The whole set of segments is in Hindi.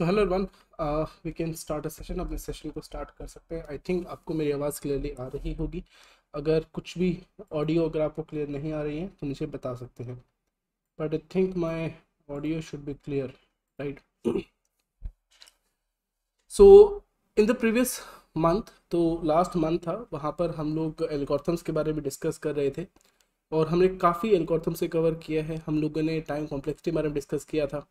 तो hello one we can start a session अपने सेशन को स्टार्ट कर सकते हैं आई थिंक आपको मेरी आवाज़ क्लियरली आ रही होगी अगर कुछ भी ऑडियो अगर आपको क्लियर नहीं आ रही है तो मुझे बता सकते हैं but I think my audio should be clear right so in the previous month तो लास्ट मंथ था वहाँ पर हम लोग एल्गोर्थम्स के बारे में डिस्कस कर रहे थे और हमने काफ़ी एल्गोर्थम से कवर किया है हम लोगों ने टाइम कॉम्प्लेक्सिटी के बारे में डिस्कस किया था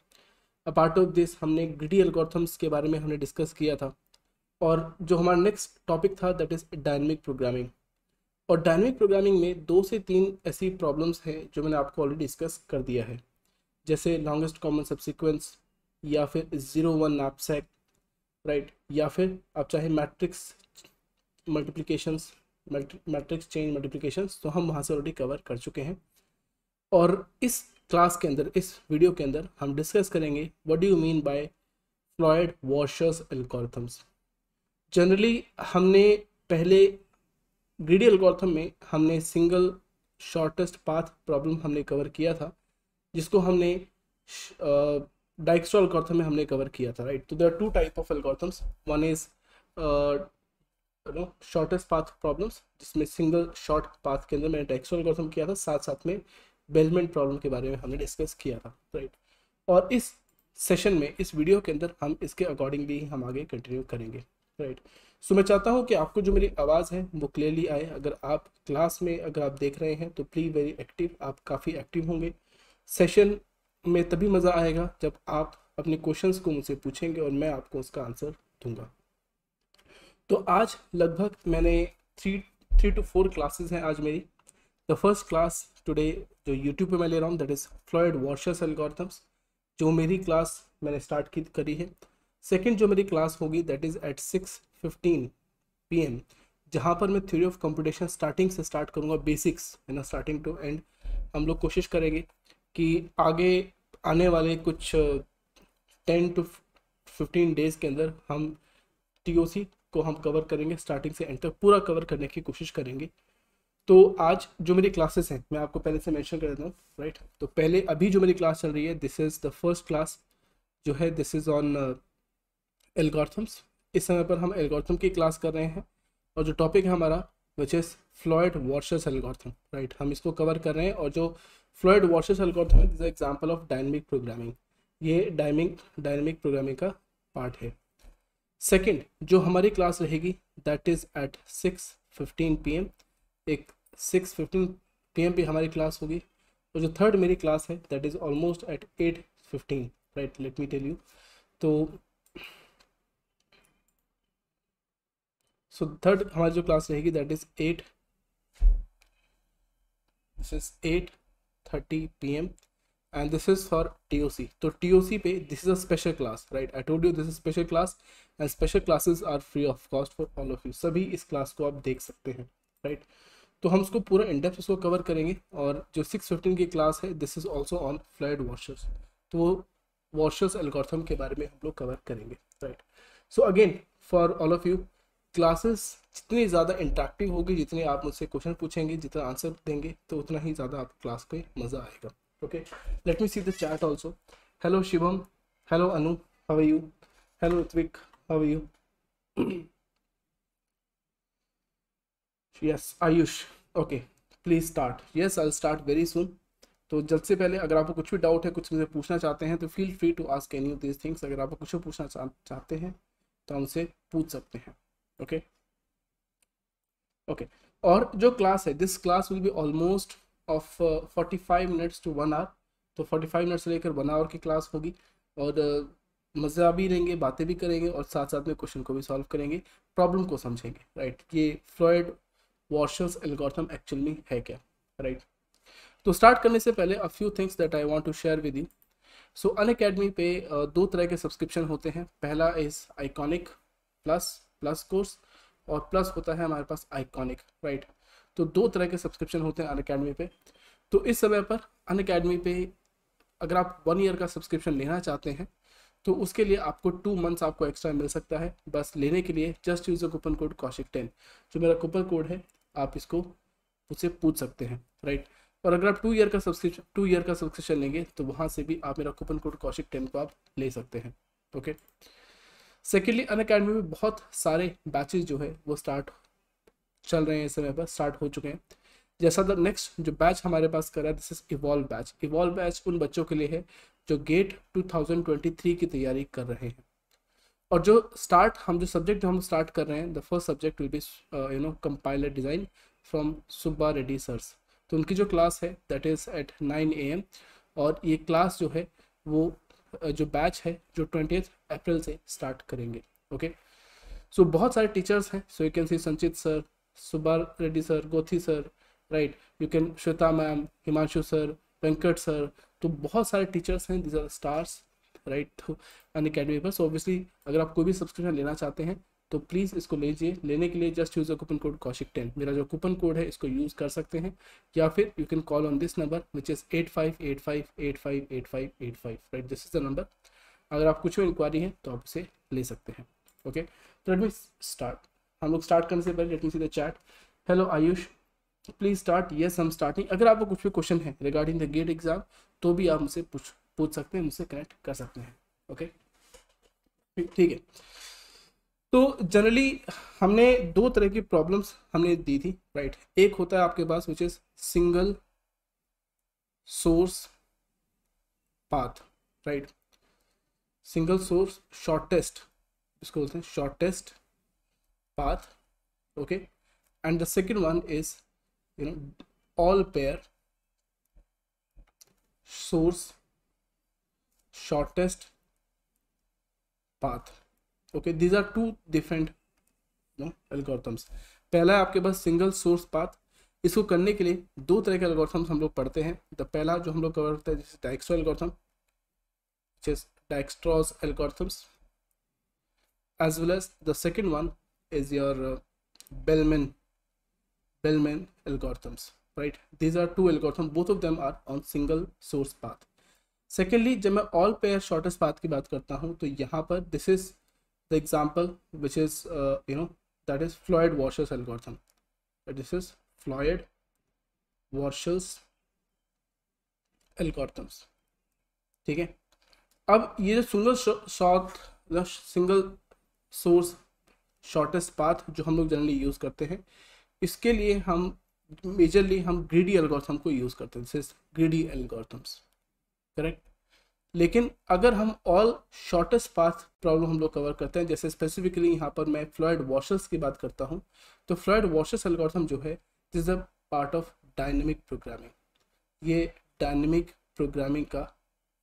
पार्ट ऑफ दिस हमने ग्रिडी एल्गोथम्स के बारे में हमने डिस्कस किया था और जो हमारा नेक्स्ट टॉपिक था दैट इज़ डायनमिक प्रोग्रामिंग और डायनमिक प्रोग्रामिंग में दो से तीन ऐसी प्रॉब्लम्स हैं जो मैंने आपको ऑलरेडी डिस्कस कर दिया है जैसे लॉन्गेस्ट कॉमन सबसिक्वेंस या फिर ज़ीरो वन नैपसैक राइट या फिर आप चाहे matrix multiplications matrix chain multiplications तो हम वहाँ से ऑलरेडी कवर कर चुके हैं और इस क्लास के अंदर इस वीडियो के अंदर हम डिस्कस करेंगे what do you mean by Floyd Warshall's algorithms generally हमने पहले ग्रीडी एल्गोरिथम में हमने सिंगल शॉर्टेस्ट पाथ प्रॉब्लम हमने कवर किया था जिसको हमने डाइक्स्ट्रा एल्गोरिथम में हमने कवर किया था राइट तो there two type of algorithms one is no shortest path problems जिसमें सिंगल शॉर्ट पाथ के अंदर मैंने डाइक्स्ट्रा एल्गोरिथम किया था साथ साथ में बेलमेंट प्रॉब्लम के बारे में हमने डिस्कस किया था राइट और इस सेशन में इस वीडियो के अंदर हम इसके अकॉर्डिंगली हम आगे कंटिन्यू करेंगे राइट सो मैं चाहता हूँ कि आपको जो मेरी आवाज़ है वो क्लियरली आए अगर आप क्लास में अगर आप देख रहे हैं तो प्लीज़ वेरी एक्टिव आप काफ़ी एक्टिव होंगे सेशन में तभी मज़ा आएगा जब आप अपने क्वेश्चंस को मुझसे पूछेंगे और मैं आपको उसका आंसर दूंगा तो आज लगभग मैंने three three two four classes हैं आज मेरी द फर्स्ट क्लास टुडे जो यूट्यूब पे मैं ले रहा हूँ that is Floyd Warshall's algorithms जो मेरी क्लास मैंने स्टार्ट की करी है सेकेंड जो मेरी क्लास होगी that is at six fifteen P M जहाँ पर मैं थ्योरी ऑफ कंपटीशन स्टार्टिंग से स्टार्ट करूँगा बेसिक्स है ना स्टार्टिंग टू एंड हम लोग कोशिश करेंगे कि आगे आने वाले कुछ टेन टू फिफ्टीन डेज के अंदर हम टी को हम कवर करेंगे स्टार्टिंग से एंड तक पूरा कवर करने की कोशिश करेंगे तो आज जो मेरी क्लासेस हैं मैं आपको पहले से मेंशन कर देता हूँ राइट तो पहले अभी जो मेरी क्लास चल रही है this is the first class जो है दिस इज़ ऑन एल्गोर्थम्स इस समय पर हम एल्गोर्थम की क्लास कर रहे हैं और जो टॉपिक है हमारा which is Floyd Warshall's algorithm right हम इसको कवर कर रहे हैं और जो फ्लॉयड वॉशर्स एल्गोर्थम है एग्जाम्पल ऑफ डायनमिक प्रोग्रामिंग ये डायमिक डायनमिक प्रोग्रामिंग का पार्ट है सेकेंड जो हमारी क्लास रहेगी that is at six fifteen P एक सिक्स फिफ्टीन पी एम पर हमारी क्लास होगी और तो जो थर्ड मेरी क्लास है that is almost at eight fifteen right let me tell you तो सो थर्ड हमारी जो क्लास रहेगी that is at this is eight thirty P M and this is for T O C तो टी ओ सी पे this is a special class right I told you this is special class and special classes are free of cost for all of you सभी इस क्लास को आप देख सकते हैं राइट right? तो हम उसको पूरा इंडेप्थ उसको कवर करेंगे और जो सिक्स फिफ्टीन की क्लास है this is also on Floyd Warshall's तो वो वॉशर्स एल्गोथम के बारे में हम लोग कवर करेंगे right so again for all of you classes जितनी ज़्यादा इंट्रैक्टिव होगी जितने आप मुझसे क्वेश्चन पूछेंगे जितना आंसर देंगे तो उतना ही ज़्यादा आप क्लास पे मज़ा आएगा okay let me see the chat also hello Shivam hello Anu how are you hello Ritwik how are you yes Ayush okay please start yes I start very soon तो जल्द से पहले अगर आपको कुछ भी डाउट है कुछ मुझे पूछना चाहते हैं तो feel free to ask any of these things अगर आप कुछ भी पूछना चाहते हैं तो हमसे पूछ सकते हैं ओके okay? Okay okay. और जो क्लास है this class will be almost of forty five minutes to one hour तो फोर्टी फाइव मिनट्स लेकर वन आवर की क्लास होगी और uh, मज़ा भी रहेंगे बातें भी करेंगे और साथ साथ में क्वेश्चन को भी सॉल्व करेंगे प्रॉब्लम को समझेंगे राइट right? ये फ्लॉयड वॉशर्स एक्चुअल में है क्या राइट तो स्टार्ट करने से पहले a few things that I want to share with you so Unacademy पे दो तरह के सब्सक्रिप्शन होते हैं पहला is iconic plus plus course और प्लस होता है हमारे पास आइकॉनिक राइट तो दो तरह के सब्सक्रिप्शन होते हैं अन अकेडमी पे तो इस समय पर अन अकेडमी पे अगर आप वन ईयर का सब्सक्रिप्शन लेना चाहते हैं तो उसके लिए आपको टू मंथ्स आपको एक्स्ट्रा मिल सकता है बस लेने के लिए just use the coupon code Kaushik ten जो मेरा कूपन कोड है आप इसको उससे पूछ सकते हैं राइट और अगर आप टू ईयर का सब्सक्रिप्शन टू ईयर का सब्सक्रिप्शन लेंगे तो वहाँ से भी आप मेरा कूपन कोड कौशिक टेन को आप ले सकते हैं ओके सेकेंडली अन अकेडमी में बहुत सारे बैचेज जो है वो स्टार्ट चल रहे हैं इस समय पर स्टार्ट हो चुके हैं जैसा द नेक्स्ट जो बैच हमारे पास कर रहा है this is evolve batch evolve batch उन बच्चों के लिए है जो गेट 2023 की तैयारी कर रहे हैं और जो स्टार्ट हम जो सब्जेक्ट जो हम स्टार्ट कर रहे हैं the first subject will be you know compiler design from Subba Reddy sirs तो उनकी जो क्लास है that is at nine A M और ये क्लास जो है वो uh, जो बैच है जो ट्वेंटी अप्रैल से स्टार्ट करेंगे ओके सो so, बहुत सारे टीचर्स हैं सो you can see Sanchit sir Subba Reddy sir Gothi sir right you can Shweta ma'am Himanshu sir Venkat sir तो बहुत सारे टीचर्स हैं these are stars right Unacademy पर सो ऑब्वियसली अगर आप कोई भी सब्सक्रिप्शन लेना चाहते हैं तो प्लीज़ इसको लीजिए लेने के लिए just use a coupon code Kaushik ten मेरा जो कूपन कोड है इसको यूज़ कर सकते हैं या फिर you can call on this number which is eight five eight five eight five eight five eight five right this is the number अगर आप कुछ भी इंक्वायरी है तो आप इसे ले सकते हैं ओके तो लेट मी स्टार्ट हम लोग स्टार्ट करने से पहले let me see the chat hello Ayush please start yes हम स्टार्टिंग अगर आपको कुछ भी क्वेश्चन है रिगार्डिंग द गेट एग्जाम तो भी आप मुझसे पूछ पूछ सकते हैं मुझसे कनेक्ट कर सकते हैं ओके ठीक है तो जनरली हमने दो तरह की प्रॉब्लम्स हमने दी थी राइट right? एक होता है आपके पास which is single source path right single source shortest इसको बोलते हैं shortest path okay and the second one is you know all pair source shortest path okay these are two different no algorithms पहला है आपके पास सिंगल सोर्स पाथ इसको करने के लिए दो तरह के एल्गोरिथम्स हम लोग पढ़ते हैं तो पहला जो हम लोग कवर करते हैं जैसे डाइक्स्ट्रो एल्गोरिथम जैसे Dijkstra's algorithms as well as the second one is your uh, Bellman Bellman algorithms right these are two algorithms both of them are on single source path secondly जब मैं ऑल पेयर शॉर्टेस्ट पाथ की बात करता हूँ तो यहाँ पर this is the example which is you know that is Floyd Warshall's algorithm this is Floyd Warshall's algorithms ठीक है अब ये जो single short single source shortest path जो हम लोग जनरली यूज़ करते हैं इसके लिए हम मेजरली हम ग्रीडी एल्गोरिथम को यूज़ करते हैं this is greedy algorithms correct लेकिन अगर हम ऑल शॉर्टेस्ट पाथ प्रॉब्लम हम लोग कवर करते हैं जैसे स्पेसिफिकली यहाँ पर मैं फ्लॉयड वॉशर्स की बात करता हूँ तो फ्लॉयड वॉशर्स एल्गोरिथम जो है is a part of dynamic programming ये डायनेमिक प्रोग्रामिंग का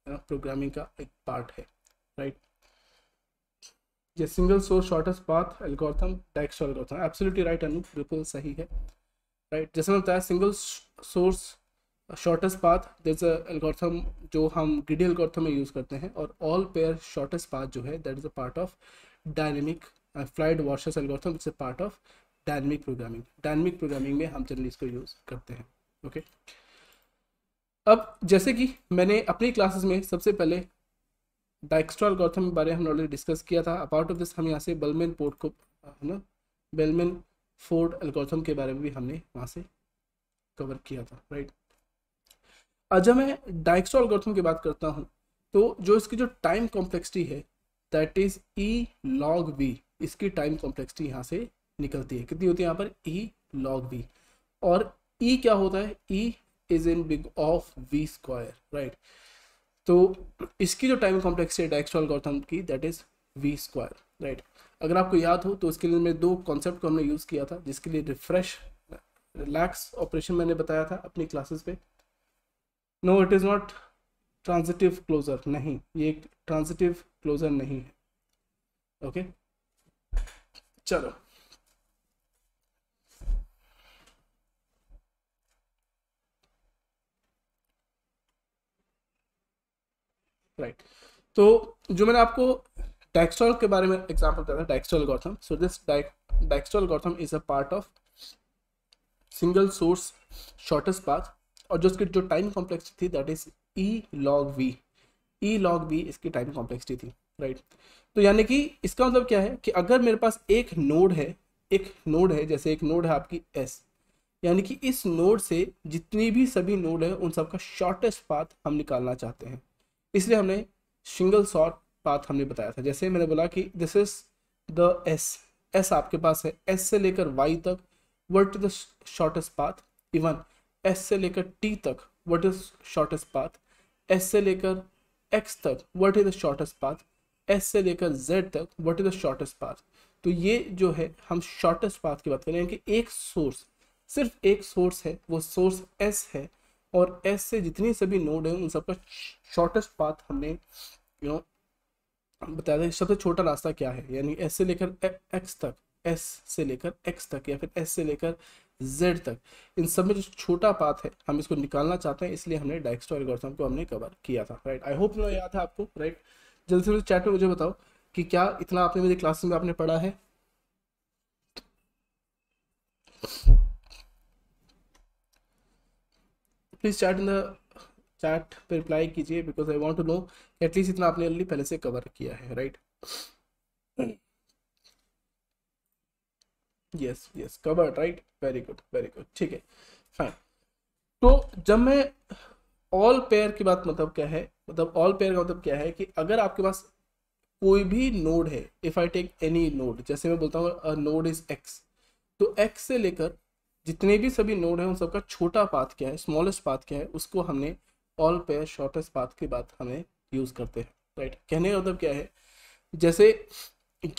प्रोग्रामिंग का एक पार्ट है राइट ये single source shortest path algorithm डाइक्स एल्गोरिथम एब्सोल्युटली राइट अनु बिल्कुल सही है राइट right? जैसे मैंने बताया single source shortest path uh algorithm जो हम ग्रिडी एल्गोरिथम में यूज़ करते हैं और ऑल पेयर शॉर्टेस्ट पाथ जो है that is a part of dynamic Floyd Warshall's algorithm it's a part of dynamic programming dynamic programming में हम जनरली इसको यूज़ करते हैं ओके okay? अब जैसे कि मैंने अपनी क्लासेस में सबसे पहले डाइक्स्ट्रा एल्गोरिथम के बारे में हमने ऑलरेडी डिस्कस किया था अपार्ट ऑफ दिस हम यहाँ से बेलमैन पोर्ट को uh, है ना बेलमैन फोर्ड एल्गोरिथम के बारे में भी हमने वहाँ से कवर किया था राइट right? आज जब मैं डाइक्सो एल्गोरिथम की बात करता हूँ तो जो इसकी जो टाइम कॉम्प्लेक्सिटी है that is E log V इसकी टाइम कॉम्प्लेक्सिटी यहाँ से निकलती है कितनी होती है यहाँ पर ई लॉग वी और ई e क्या होता है E is in big of V square right तो इसकी जो टाइम कॉम्प्लेक्सिटी है डाइक्सो एल्गोरिथम की that is V square right अगर आपको याद हो तो उसके लिए मैं दो कॉन्सेप्ट को हमने यूज़ किया था जिसके लिए रिफ्रेश रिलैक्स ऑपरेशन मैंने बताया था अपनी क्लासेस पे no it is not transitive closure नहीं ये एक ट्रांजिटिव क्लोजर नहीं है ओके चलो राइट right. तो जो मैंने आपको डाइक्स्ट्रॉल के बारे में एग्जांपल दिया था Dijkstra algorithm so this Dijkstra algorithm is a part of single source shortest path और जो उसकी जो टाइम कॉम्प्लेक्सिटी थी that is E log V E log V इसकी टाइम कॉम्प्लेक्सिटी थी राइट तो यानी कि इसका मतलब क्या है कि अगर मेरे पास एक नोड है एक नोड है जैसे एक नोड है आपकी एस यानी कि इस नोड से जितनी भी सभी नोड है उन सबका शॉर्टेस्ट पाथ हम निकालना चाहते हैं इसलिए हमने सिंगल शॉर्ट पाथ हमने बताया था जैसे मैंने बोला कि this is the S S आपके पास है एस से लेकर वाई तक what the shortest path even S से लेकर टी तक what is shortest path S से लेकर एक्स तक what is the shortest path S से लेकर जेड तक what is the shortest path तो ये जो है हम शॉर्टेस्ट पाथ की बात करें यानी कि एक सोर्स सिर्फ एक सोर्स है वो सोर्स एस है और एस से जितनी सभी नोड हैं उन सबका शॉर्टेस्ट पाथ हमने यू नो बता दें सबसे छोटा रास्ता क्या है यानी एस से लेकर एक्स तक एस से लेकर एक्स तक या फिर एस से लेकर जेड तक इन सब में जो छोटा पाथ है हम इसको निकालना चाहते हैं इसलिए हमने डाइक्स्ट्रो एल्गोरिथम को हमने कवर किया था राइट आई होप नो याद है आपको राइट जल्दी से चैट में मुझे बताओ कि क्या इतना आपने मेरी क्लास में आपने पढ़ा है please chat in the chat पर रिप्लाई कीजिए because I want to know at least इतना आपने पहले से कवर किया है right right? Yes yes covered right very good very good ठीक है फाइन तो जब मैं ऑल पेयर की बात मतलब क्या है मतलब ऑल पेयर का मतलब क्या है कि अगर आपके पास कोई भी नोड है if I take any node जैसे मैं बोलता हूँ नोड इज एक्स तो एक्स से लेकर जितने भी सभी नोड हैं उन सबका छोटा पाथ क्या है स्मॉलेस्ट पाथ क्या है उसको हमने ऑल पेयर शॉर्टेस्ट पाथ की बात हमें यूज़ करते हैं राइट right? कहने का मतलब क्या है जैसे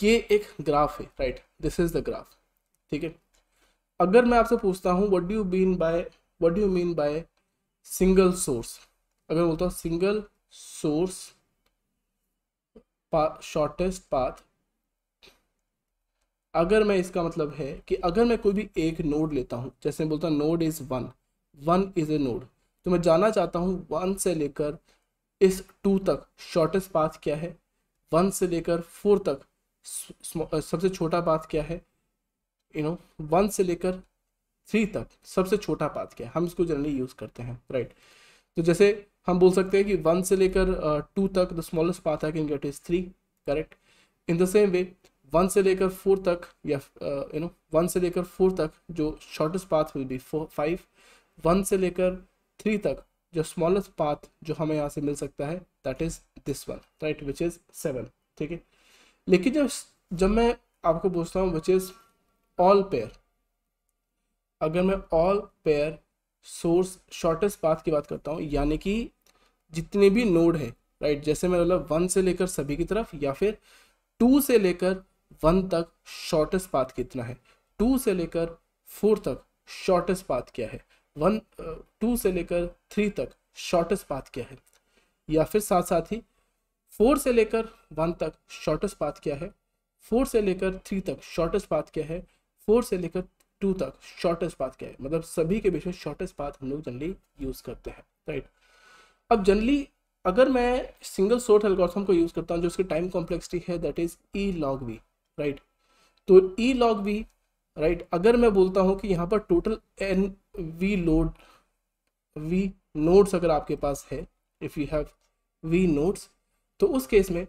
ये एक ग्राफ है right this is the graph ठीक है अगर मैं आपसे पूछता हूँ what do mean by what do mean by single source अगर बोलता हूँ सिंगल सोर्स शॉर्टेस्ट पाथ अगर मैं इसका मतलब है कि अगर मैं कोई भी एक नोड लेता हूँ जैसे मैं बोलता हूँ node is one one is a node तो मैं जानना चाहता हूँ वन से लेकर इस टू तक शॉर्टेस्ट पाथ क्या है वन से लेकर फोर तक सबसे छोटा पाथ क्या है यू नो वन से लेकर थ्री तक सबसे छोटा पाथ क्या है हम इसको जनरली यूज़ करते हैं राइट तो जैसे हम बोल सकते हैं कि वन से लेकर टू uh, तक the smallest path I can get is three correct in the same way one से लेकर फोर तक या यू नो वन से लेकर फोर तक जो shortest path will be five one से लेकर थ्री तक जो स्मॉलेस्ट पाथ जो हमें यहाँ से मिल सकता है that is this one right which is seven ठीक है लेकिन जब जब मैं आपको पूछता हूँ विच इज़ ऑल पेयर अगर मैं all pair source shortest path की बात करता हूँ यानी कि जितने भी नोड है राइट जैसे मैं बोला वन से लेकर सभी की तरफ या फिर टू से लेकर वन तक शॉर्टेस्ट पाथ कितना है टू से लेकर फोर तक शॉर्टेस्ट पाथ क्या है वन टू uh, से लेकर थ्री तक शॉर्टेस्ट पाथ क्या है या फिर साथ साथ ही फोर से लेकर वन तक शॉर्टेस्ट पाथ क्या है फोर से लेकर थ्री तक शॉर्टेस्ट पाथ क्या है फोर से लेकर टू तक शॉर्टेस्ट पाथ क्या है मतलब सभी के बीच में शॉर्टेस्ट पाथ हम लोग जनरली यूज़ करते हैं राइट अब जनरली अगर मैं सिंगल सोर्स एल्गोरिथम को यूज़ करता हूँ जो उसकी टाइम कॉम्प्लेक्सिटी है that is E log V right तो ई लॉग वी राइट अगर मैं बोलता हूँ कि यहाँ पर total N V load V nodes अगर आपके पास है if you have V nodes तो उस केस में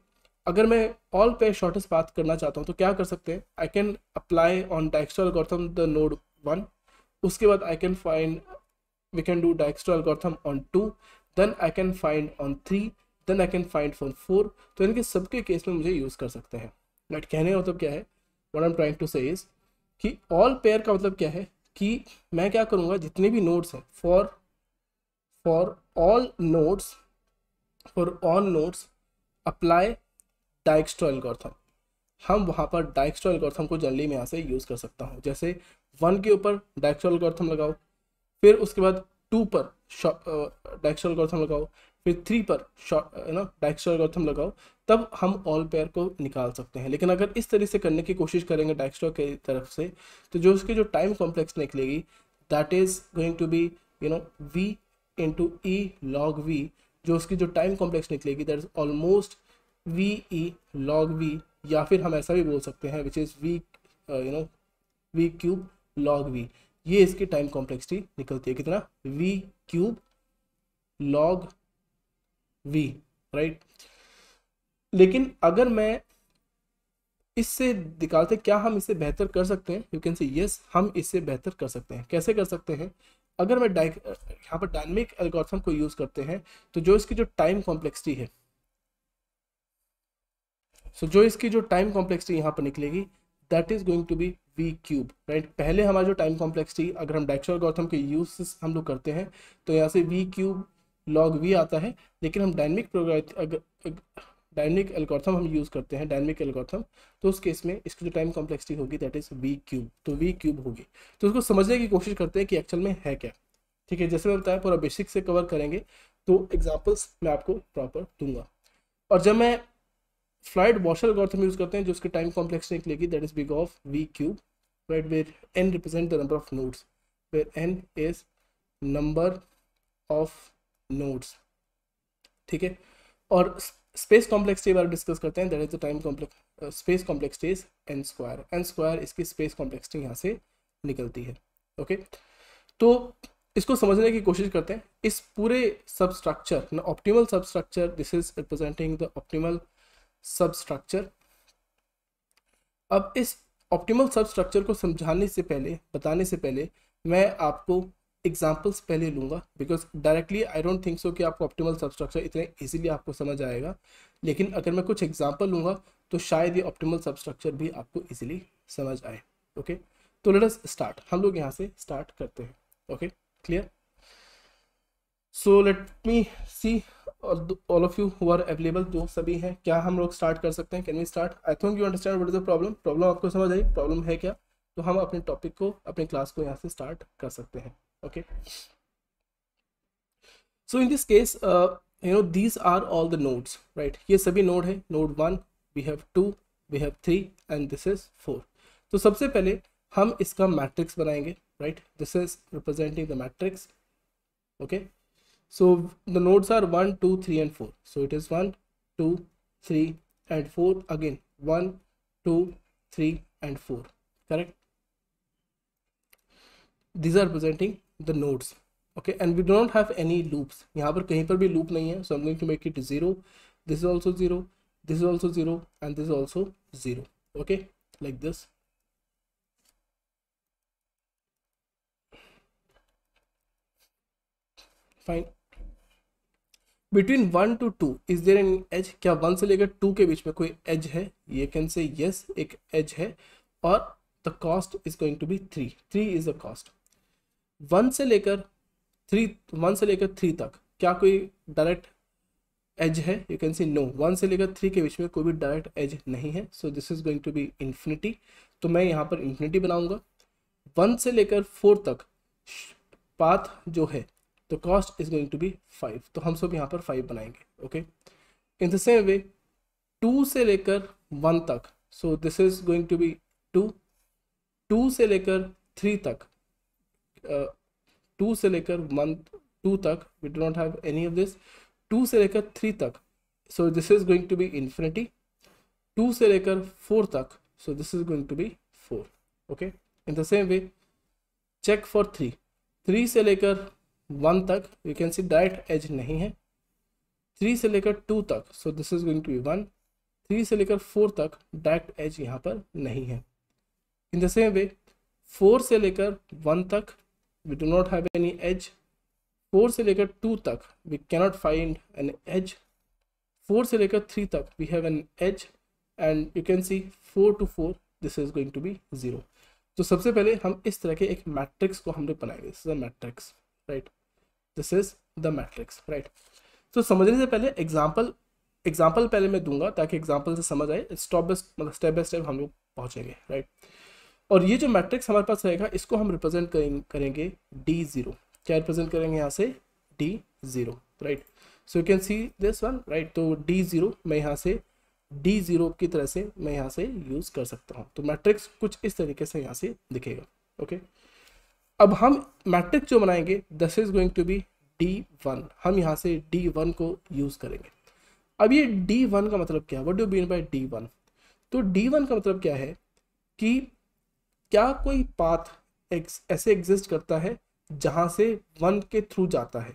अगर मैं ऑल पे शॉर्टेस्ट पाथ करना चाहता हूँ तो क्या कर सकते हैं I can apply on Dijkstra algorithm the node one उसके बाद I can find we can do Dijkstra algorithm on two then I can find on three then I can find for four तो इनके सबके केस में मुझे यूज़ कर सकते हैं बट कहने का मतलब क्या है वन एम ट्राइंग टू से कि ऑल पेयर का मतलब क्या है कि मैं क्या करूँगा जितने भी नोट्स हैं for for all nodes for all nodes apply Dijkstra algorithm हम वहाँ पर डाइक्स्ट्रो एल्गोरिथम को जल्दी मैं यहाँ से यूज़ कर सकता हूँ जैसे वन के ऊपर डाइक्स्ट्रो एल्गोरिथम लगाओ फिर उसके बाद टू पर डाइक्स्ट्रो एल्गोरिथम लगाओ फिर थ्री पर शॉर्ट है ना डाइक्स्ट्रो एल्गोरिथम लगाओ तब हम ऑल पेयर को निकाल सकते हैं लेकिन अगर इस तरह से करने की कोशिश करेंगे डाइक्स्ट्रो की तरफ से तो जो उसकी जो टाइम कॉम्प्लेक्स निकलेगी that is going to be you know V into E log V जो उसकी जो टाइम कॉम्प्लेक्स निकलेगी that is almost V E log V या फिर हम ऐसा भी बोल सकते हैं which is V you know V cube log V ये इसकी टाइम कॉम्प्लेक्सिटी निकलती है कितना V cube log V right लेकिन अगर मैं इससे निकालते क्या हम इससे बेहतर कर सकते हैं यू कैन से यस हम इससे बेहतर कर सकते हैं कैसे कर सकते हैं अगर मैं uh, यहाँ पर डायनेमिक एल्गोरिथम को यूज़ करते हैं तो जो इसकी जो टाइम कॉम्प्लेक्सिटी है सो so, जो इसकी जो टाइम कॉम्प्लेक्सिटी यहाँ पर निकलेगी that is going to be V cube right पहले हमारा जो टाइम कॉम्प्लेक्सिटी अगर हम डाइक्सर गौथम के यूज हम लोग करते हैं तो यहाँ से वी क्यूब लॉग वी आता है लेकिन हम डायनेमिक डायनमिक एल्गोथम हम यूज़ करते हैं डायनमिक एल्गोथम तो उस केस में इसकी जो टाइम कॉम्प्लेक्सिटी होगी दैट इज़ वी क्यूब तो वी क्यूब होगी तो उसको समझने की कोशिश करते हैं कि एक्चुअल में है क्या ठीक है जैसे मैं बताया पूरा बेसिक से कवर करेंगे तो एग्जाम्पल्स मैं आपको प्रॉपर दूंगा और जब मैं फ्लाइड वॉशर एल्गोरिथम यूज करते हैं जो उसके टाइम कॉम्प्लेक्स निकलेगी that is big of V cube right where N represent the number of nodes where N is number of nodes ठीक है और स्पेस कॉम्प्लेक्स के बारे में डिस्कस करते हैं that is the time complex space complex is N square N square इसकी स्पेस कॉम्प्लेक्स यहाँ से निकलती है ओके तो इसको समझने की कोशिश करते हैं इस पूरे substructure optimal substructure this is representing the optimal substructure अब इस ऑप्टिमल सबस्ट्रक्चर को समझाने से पहले बताने से पहले मैं आपको एग्जाम्पल्स पहले लूँगा because directly I don't think so कि आपको ऑप्टिमल सबस्ट्रक्चर इतने इजीली आपको समझ आएगा लेकिन अगर मैं कुछ एग्जाम्पल लूँगा तो शायद ये ऑप्टिमल सबस्ट्रक्चर भी आपको इजीली समझ आए ओके तो लेट अस स्टार्ट हम लोग यहाँ से स्टार्ट करते हैं okay clear so let me see all of you are available जो सभी हैं क्या हम लोग स्टार्ट कर सकते हैं can we start I think you understand what is the problem problem आपको समझ आई प्रॉब्लम है क्या तो हम अपने टॉपिक को अपने क्लास को यहाँ से स्टार्ट कर सकते हैं okay so in this case you know these are all the nodes right ये सभी नोड है node one we have two we have three and this is four तो सबसे पहले हम इसका मैट्रिक्स बनाएंगे right this is representing the matrix okay so the nodes are 1 2 3 and 4 so it is 1 2 3 and 4 again 1 2 3 and 4 correct these are presenting the nodes okay and we do not have any loops Here, पर कहीं पर loop so I'm going to make it zero this is also zero this is also zero and this is also zero okay like this fine between one two two is there an edge क्या वन से लेकर टू के बीच में कोई एज है ये कैन से यस एक एज है और the cost is going to be three three is the cost one से लेकर थ्री वन से लेकर थ्री तक क्या कोई डायरेक्ट एज है you can see no one से लेकर थ्री के बीच में कोई भी डायरेक्ट एज नहीं है so this is going to be infinity तो मैं यहाँ पर इन्फिनिटी बनाऊंगा वन से लेकर फोर तक पाथ जो है तो cost is going to be five तो हम सब यहाँ पर फाइव बनाएंगे okay in the same way two से लेकर वन तक so this is going to be two two से लेकर थ्री तक टू uh, से लेकर वन टू तक we do not have any of this two से लेकर थ्री तक so this is going to be infinity two से लेकर फोर तक so this is going to be four okay in the same way check for three three से लेकर वन तक you can see direct edge नहीं है थ्री से लेकर टू तक so this is going to be one three से लेकर फोर तक डायरेक्ट एज यहाँ पर नहीं है in the same way four से लेकर वन तक we do not have any edge four से लेकर टू तक we cannot find an edge four से लेकर थ्री तक we have an edge and you can see four two four this is going to be zero तो सबसे पहले हम इस तरह के एक मैट्रिक्स को हम लोग बनाएंगे matrix right this is the matrix right तो समझने से पहले एग्जाम्पल एग्जाम्पल पहले मैं दूंगा ताकि एग्जाम्पल से समझ आए स्टॉप मतलब स्टेप बाय स्टेप हम लोग पहुंचेंगे राइट और ये जो मैट्रिक्स हमारे पास रहेगा इसको हम रिप्रेजेंट करें, करेंगे डी ज़ीरो क्या रिप्रेजेंट करेंगे यहाँ से D zero right so you can see this one right तो डी ज़ीरो मैं यहाँ से डी ज़ीरो की तरह से मैं यहाँ से यूज़ कर सकता हूँ तो मैट्रिक्स कुछ इस तरीके से यहाँ से दिखेगा ओके okay? अब हम मैट्रिक्स जो बनाएंगे this is going to be D one हम यहाँ से डी वन को यूज़ करेंगे अब ये डी वन का मतलब क्या है what do mean by D one तो डी वन का मतलब क्या है कि क्या कोई पाथ एक्स ऐसे एग्जिस्ट करता है जहाँ से वन के थ्रू जाता है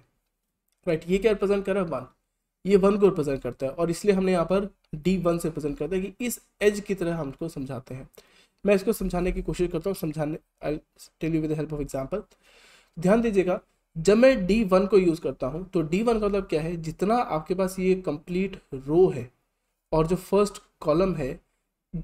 राइट right, ये क्या रिप्रेजेंट कर रहा है वन ये वन को रिप्रेजेंट करता है और इसलिए हमने यहाँ पर डी वन से रिप्रेजेंट करता है कि इस एज की तरह हमको समझाते हैं मैं इसको समझाने की कोशिश करता हूँ समझाने I tell you with help of example ध्यान दीजिएगा जब मैं डी वन को यूज़ करता हूँ तो डी वन का मतलब क्या है जितना आपके पास ये कंप्लीट रो है और जो फर्स्ट कॉलम है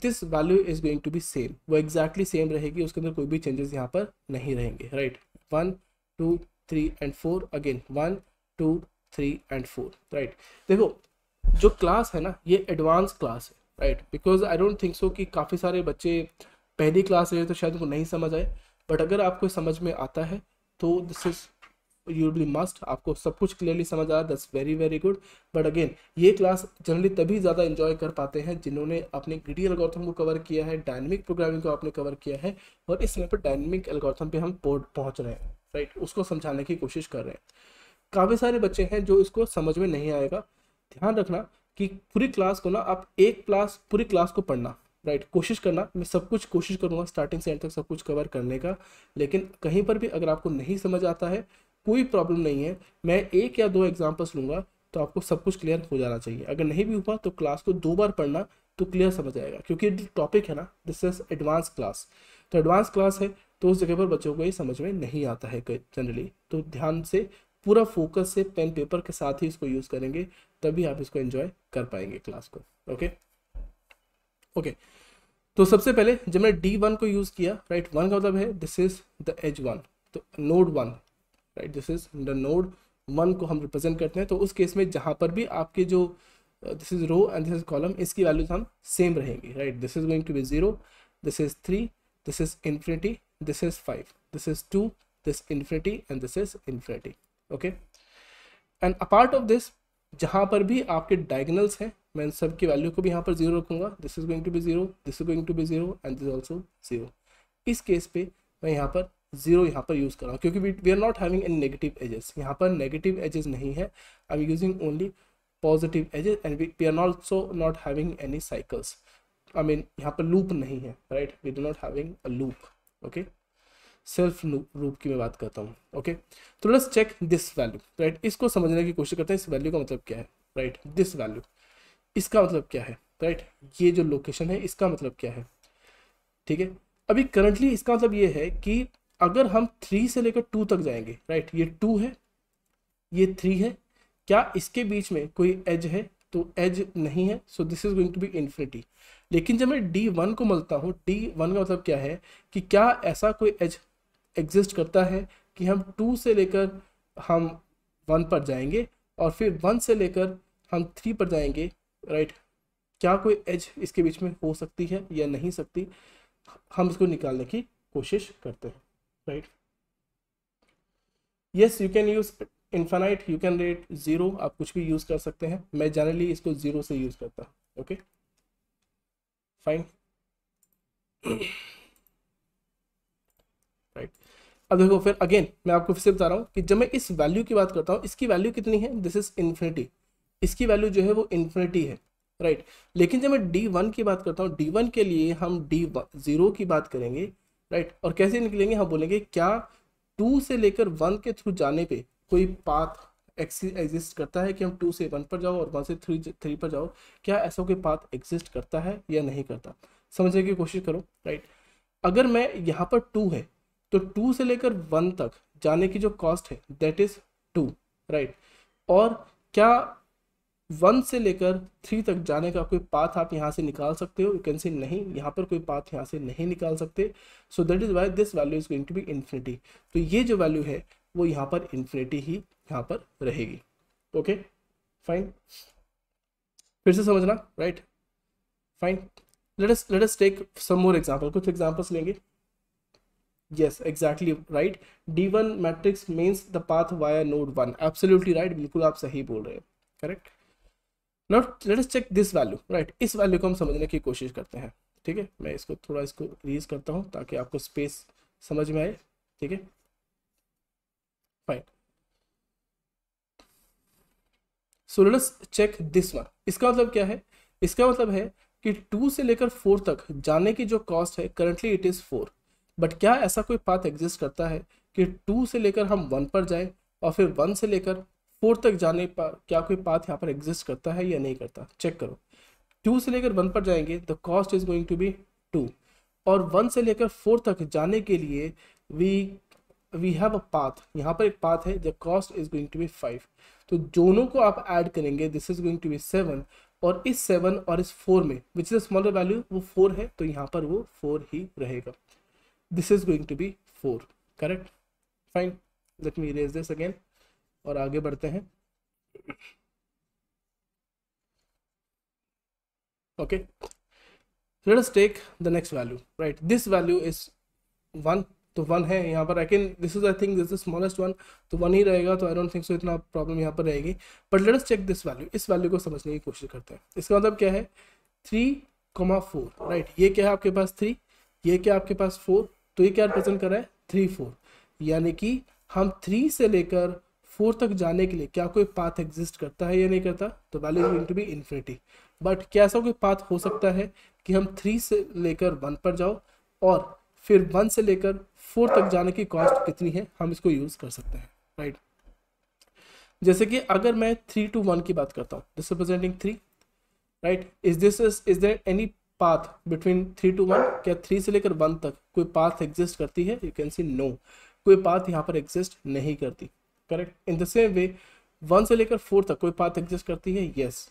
this value is going to be same वो एग्जैक्टली exactly सेम रहेगी उसके अंदर कोई भी चेंजेस यहाँ पर नहीं रहेंगे right one two three and four again one two three and four right देखो जो क्लास है ना ये एडवांस क्लास है right because I don't think so कि काफ़ी सारे बच्चे पहली क्लास रहे तो शायद उनको नहीं समझ आए बट अगर आपको समझ में आता है तो this is you be must आपको सब कुछ क्लियरली समझ आया that's very very good but again ये क्लास जनरली तभी ज़्यादा इंजॉय कर पाते हैं जिन्होंने अपने ग्रीडी एल्गोथम को कवर किया है डायनेमिक प्रोग्रामिंग को आपने कवर किया है और इस समय पर डायनेमिक एल्गोथम पे हम पोर्ट पहुँच रहे हैं राइट उसको समझाने की कोशिश कर रहे हैं काफ़ी सारे बच्चे हैं जो इसको समझ में नहीं आएगा ध्यान रखना कि पूरी क्लास को ना आप एक क्लास पूरी क्लास को पढ़ना राइट right, कोशिश करना मैं सब कुछ कोशिश करूँगा स्टार्टिंग से एंड तक सब कुछ कवर करने का लेकिन कहीं पर भी अगर आपको नहीं समझ आता है कोई प्रॉब्लम नहीं है मैं एक या दो एग्जाम्पल्स लूँगा तो आपको सब कुछ क्लियर हो जाना चाहिए अगर नहीं भी हुआ तो क्लास को दो बार पढ़ना तो क्लियर समझ आएगा क्योंकि टॉपिक है ना दिस इज एडवांस क्लास तो एडवांस क्लास है तो उस जगह पर बच्चों को ये समझ में नहीं आता है जनरली तो ध्यान से पूरा फोकस से पेन पेपर के साथ ही इसको यूज़ करेंगे तभी आप इसको एंजॉय कर पाएंगे क्लास को ओके ओके तो सबसे पहले जब मैंने डी वन को यूज़ किया राइट right, वन का मतलब है this is the edge one तो node one right this is the node one को हम रिप्रेजेंट करते हैं तो उस केस में जहां पर भी आपके जो this is row and this is column इसकी वैल्यूज तो हम सेम रहेंगे right this is going to be zero this is three this is infinity this is five this is two this infinity and this is infinity okay and a part of this जहाँ पर भी आपके डायगनल्स हैं मैं इन सब की वैल्यू को भी यहाँ पर जीरो रखूँगा this is going to be zero this is going to be zero and this also zero इस केस पे मैं यहाँ पर जीरो यहाँ पर यूज़ कर रहा हूँ क्योंकि we are not having an negative edges यहाँ पर नेगेटिव एजेस नहीं है I am using only positive edges and we are also not having any cycles I mean यहाँ पर लूप नहीं है right we do not having a loop okay self loop की मैं बात करता हूँ ओके तो let's check this value right इसको समझने की कोशिश करते हैं इस वैल्यू का मतलब क्या है राइट दिस वैल्यू इसका मतलब क्या है राइट ये जो लोकेशन है इसका मतलब क्या है ठीक है अभी करंटली इसका मतलब ये है कि अगर हम थ्री से लेकर टू तक जाएंगे राइट ये टू है ये थ्री है क्या इसके बीच में कोई एज है तो एज नहीं है so this is going to be infinity लेकिन जब मैं डी वन को मलता हूँ डी वन का मतलब क्या है कि क्या ऐसा कोई एज एग्जिस्ट करता है कि हम टू से लेकर हम वन पर जाएंगे और फिर वन से लेकर हम थ्री पर जाएंगे राइट क्या कोई एज इसके बीच में हो सकती है या नहीं सकती हम इसको निकालने की कोशिश करते हैं right yes you can use infinite you can rate zero आप कुछ भी यूज़ कर सकते हैं मैं जनरली इसको ज़ीरो से यूज़ करता हूँ ओके फाइन अब देखो फिर अगेन मैं आपको फिर से बता रहा हूँ कि जब मैं इस वैल्यू की बात करता हूँ इसकी वैल्यू कितनी है दिस इज इन्फिनिटी इसकी वैल्यू जो है वो इन्फिनिटी है राइट right. लेकिन जब मैं डी वन की बात करता हूँ डी वन के लिए हम डी जीरो की बात करेंगे राइट right. और कैसे निकलेंगे हम बोलेंगे क्या टू से लेकर वन के थ्रू जाने पे कोई पाथ एग्जिस्ट करता है कि हम टू से वन पर जाओ और वन से थ्री थ्री पर जाओ क्या ऐसा कोई पाथ एग्जिस्ट करता है या नहीं करता समझने की कोशिश करो राइट right. अगर मैं यहाँ पर टू है तो टू से लेकर वन तक जाने की जो कॉस्ट है दैट इज टू राइट और क्या वन से लेकर थ्री तक जाने का कोई पाथ आप यहाँ से निकाल सकते हो यू कैन सी नहीं यहाँ पर कोई पाथ यहाँ से नहीं निकाल सकते so that is why this value is going to be infinity तो ये जो वैल्यू है वो यहाँ पर इन्फिनिटी ही यहाँ पर रहेगी ओके फाइन फिर से समझना right fine let's let's take some more example कुछ एग्जाम्पल्स लेंगे yes right D one matrix means the path via node one absolutely right बिल्कुल आप सही बोल रहे हैं correct now let check this value right इस वैल्यू को हम समझने की कोशिश करते हैं ठीक है मैं इसको थोड़ा इसको रीज करता हूँ ताकि आपको स्पेस समझ में आए ठीक है fine so let check this one इसका मतलब क्या है इसका मतलब है कि टू से लेकर फोर तक जाने की जो कॉस्ट है currently it is four but क्या ऐसा कोई पाथ एग्जिस्ट करता है कि टू से लेकर हम वन पर जाए और फिर वन से लेकर फोर तक जाने पर क्या कोई पाथ यहाँ पर एग्जिस्ट करता है या नहीं करता चेक करो टू से लेकर वन पर जाएंगे the cost is going to be two और वन से लेकर फोर तक जाने के लिए we we have a path यहाँ पर एक पाथ है the cost is going to be five तो दोनों को आप ऐड करेंगे this is going to be seven और इस सेवन और इस फोर में which is a smaller value वो फोर है तो यहाँ पर वो फोर ही रहेगा this is going to be four correct fine let me erase this again और आगे बढ़ते हैं okay let us take the next value right this value is one तो वन है यहाँ पर can this is I think this is smallest one तो वन ही रहेगा तो आई डोंट थिंक सो इतना प्रॉब्लम यहाँ पर रहेगी but let us check this value इस वैल्यू को समझने की कोशिश करते हैं इसका मतलब क्या है थ्री कोमा फोर राइट ये क्या है आपके पास थ्री ये क्या आपके पास फोर तो ये क्या रिप्रेजेंट कर रहा है थ्री फोर यानी कि हम थ्री से लेकर फोर तक जाने के लिए क्या कोई पाथ एग्जिस्ट करता है या नहीं करता तो value is to be infinity but क्या ऐसा कोई पाथ हो सकता है कि हम थ्री से लेकर वन पर जाओ और फिर वन से लेकर फोर तक जाने की कॉस्ट कितनी है हम इसको यूज़ कर सकते हैं राइट जैसे कि अगर मैं थ्री टू वन की बात करता हूँ this representing three right is this is there any path between three two one क्या थ्री से लेकर वन तक कोई पाथ एग्जिस्ट करती है यू कैन सी नो कोई पाथ यहाँ पर एग्जिस्ट नहीं करती correct in the same way one से लेकर फोर तक कोई पाथ एग्जिस्ट करती है yes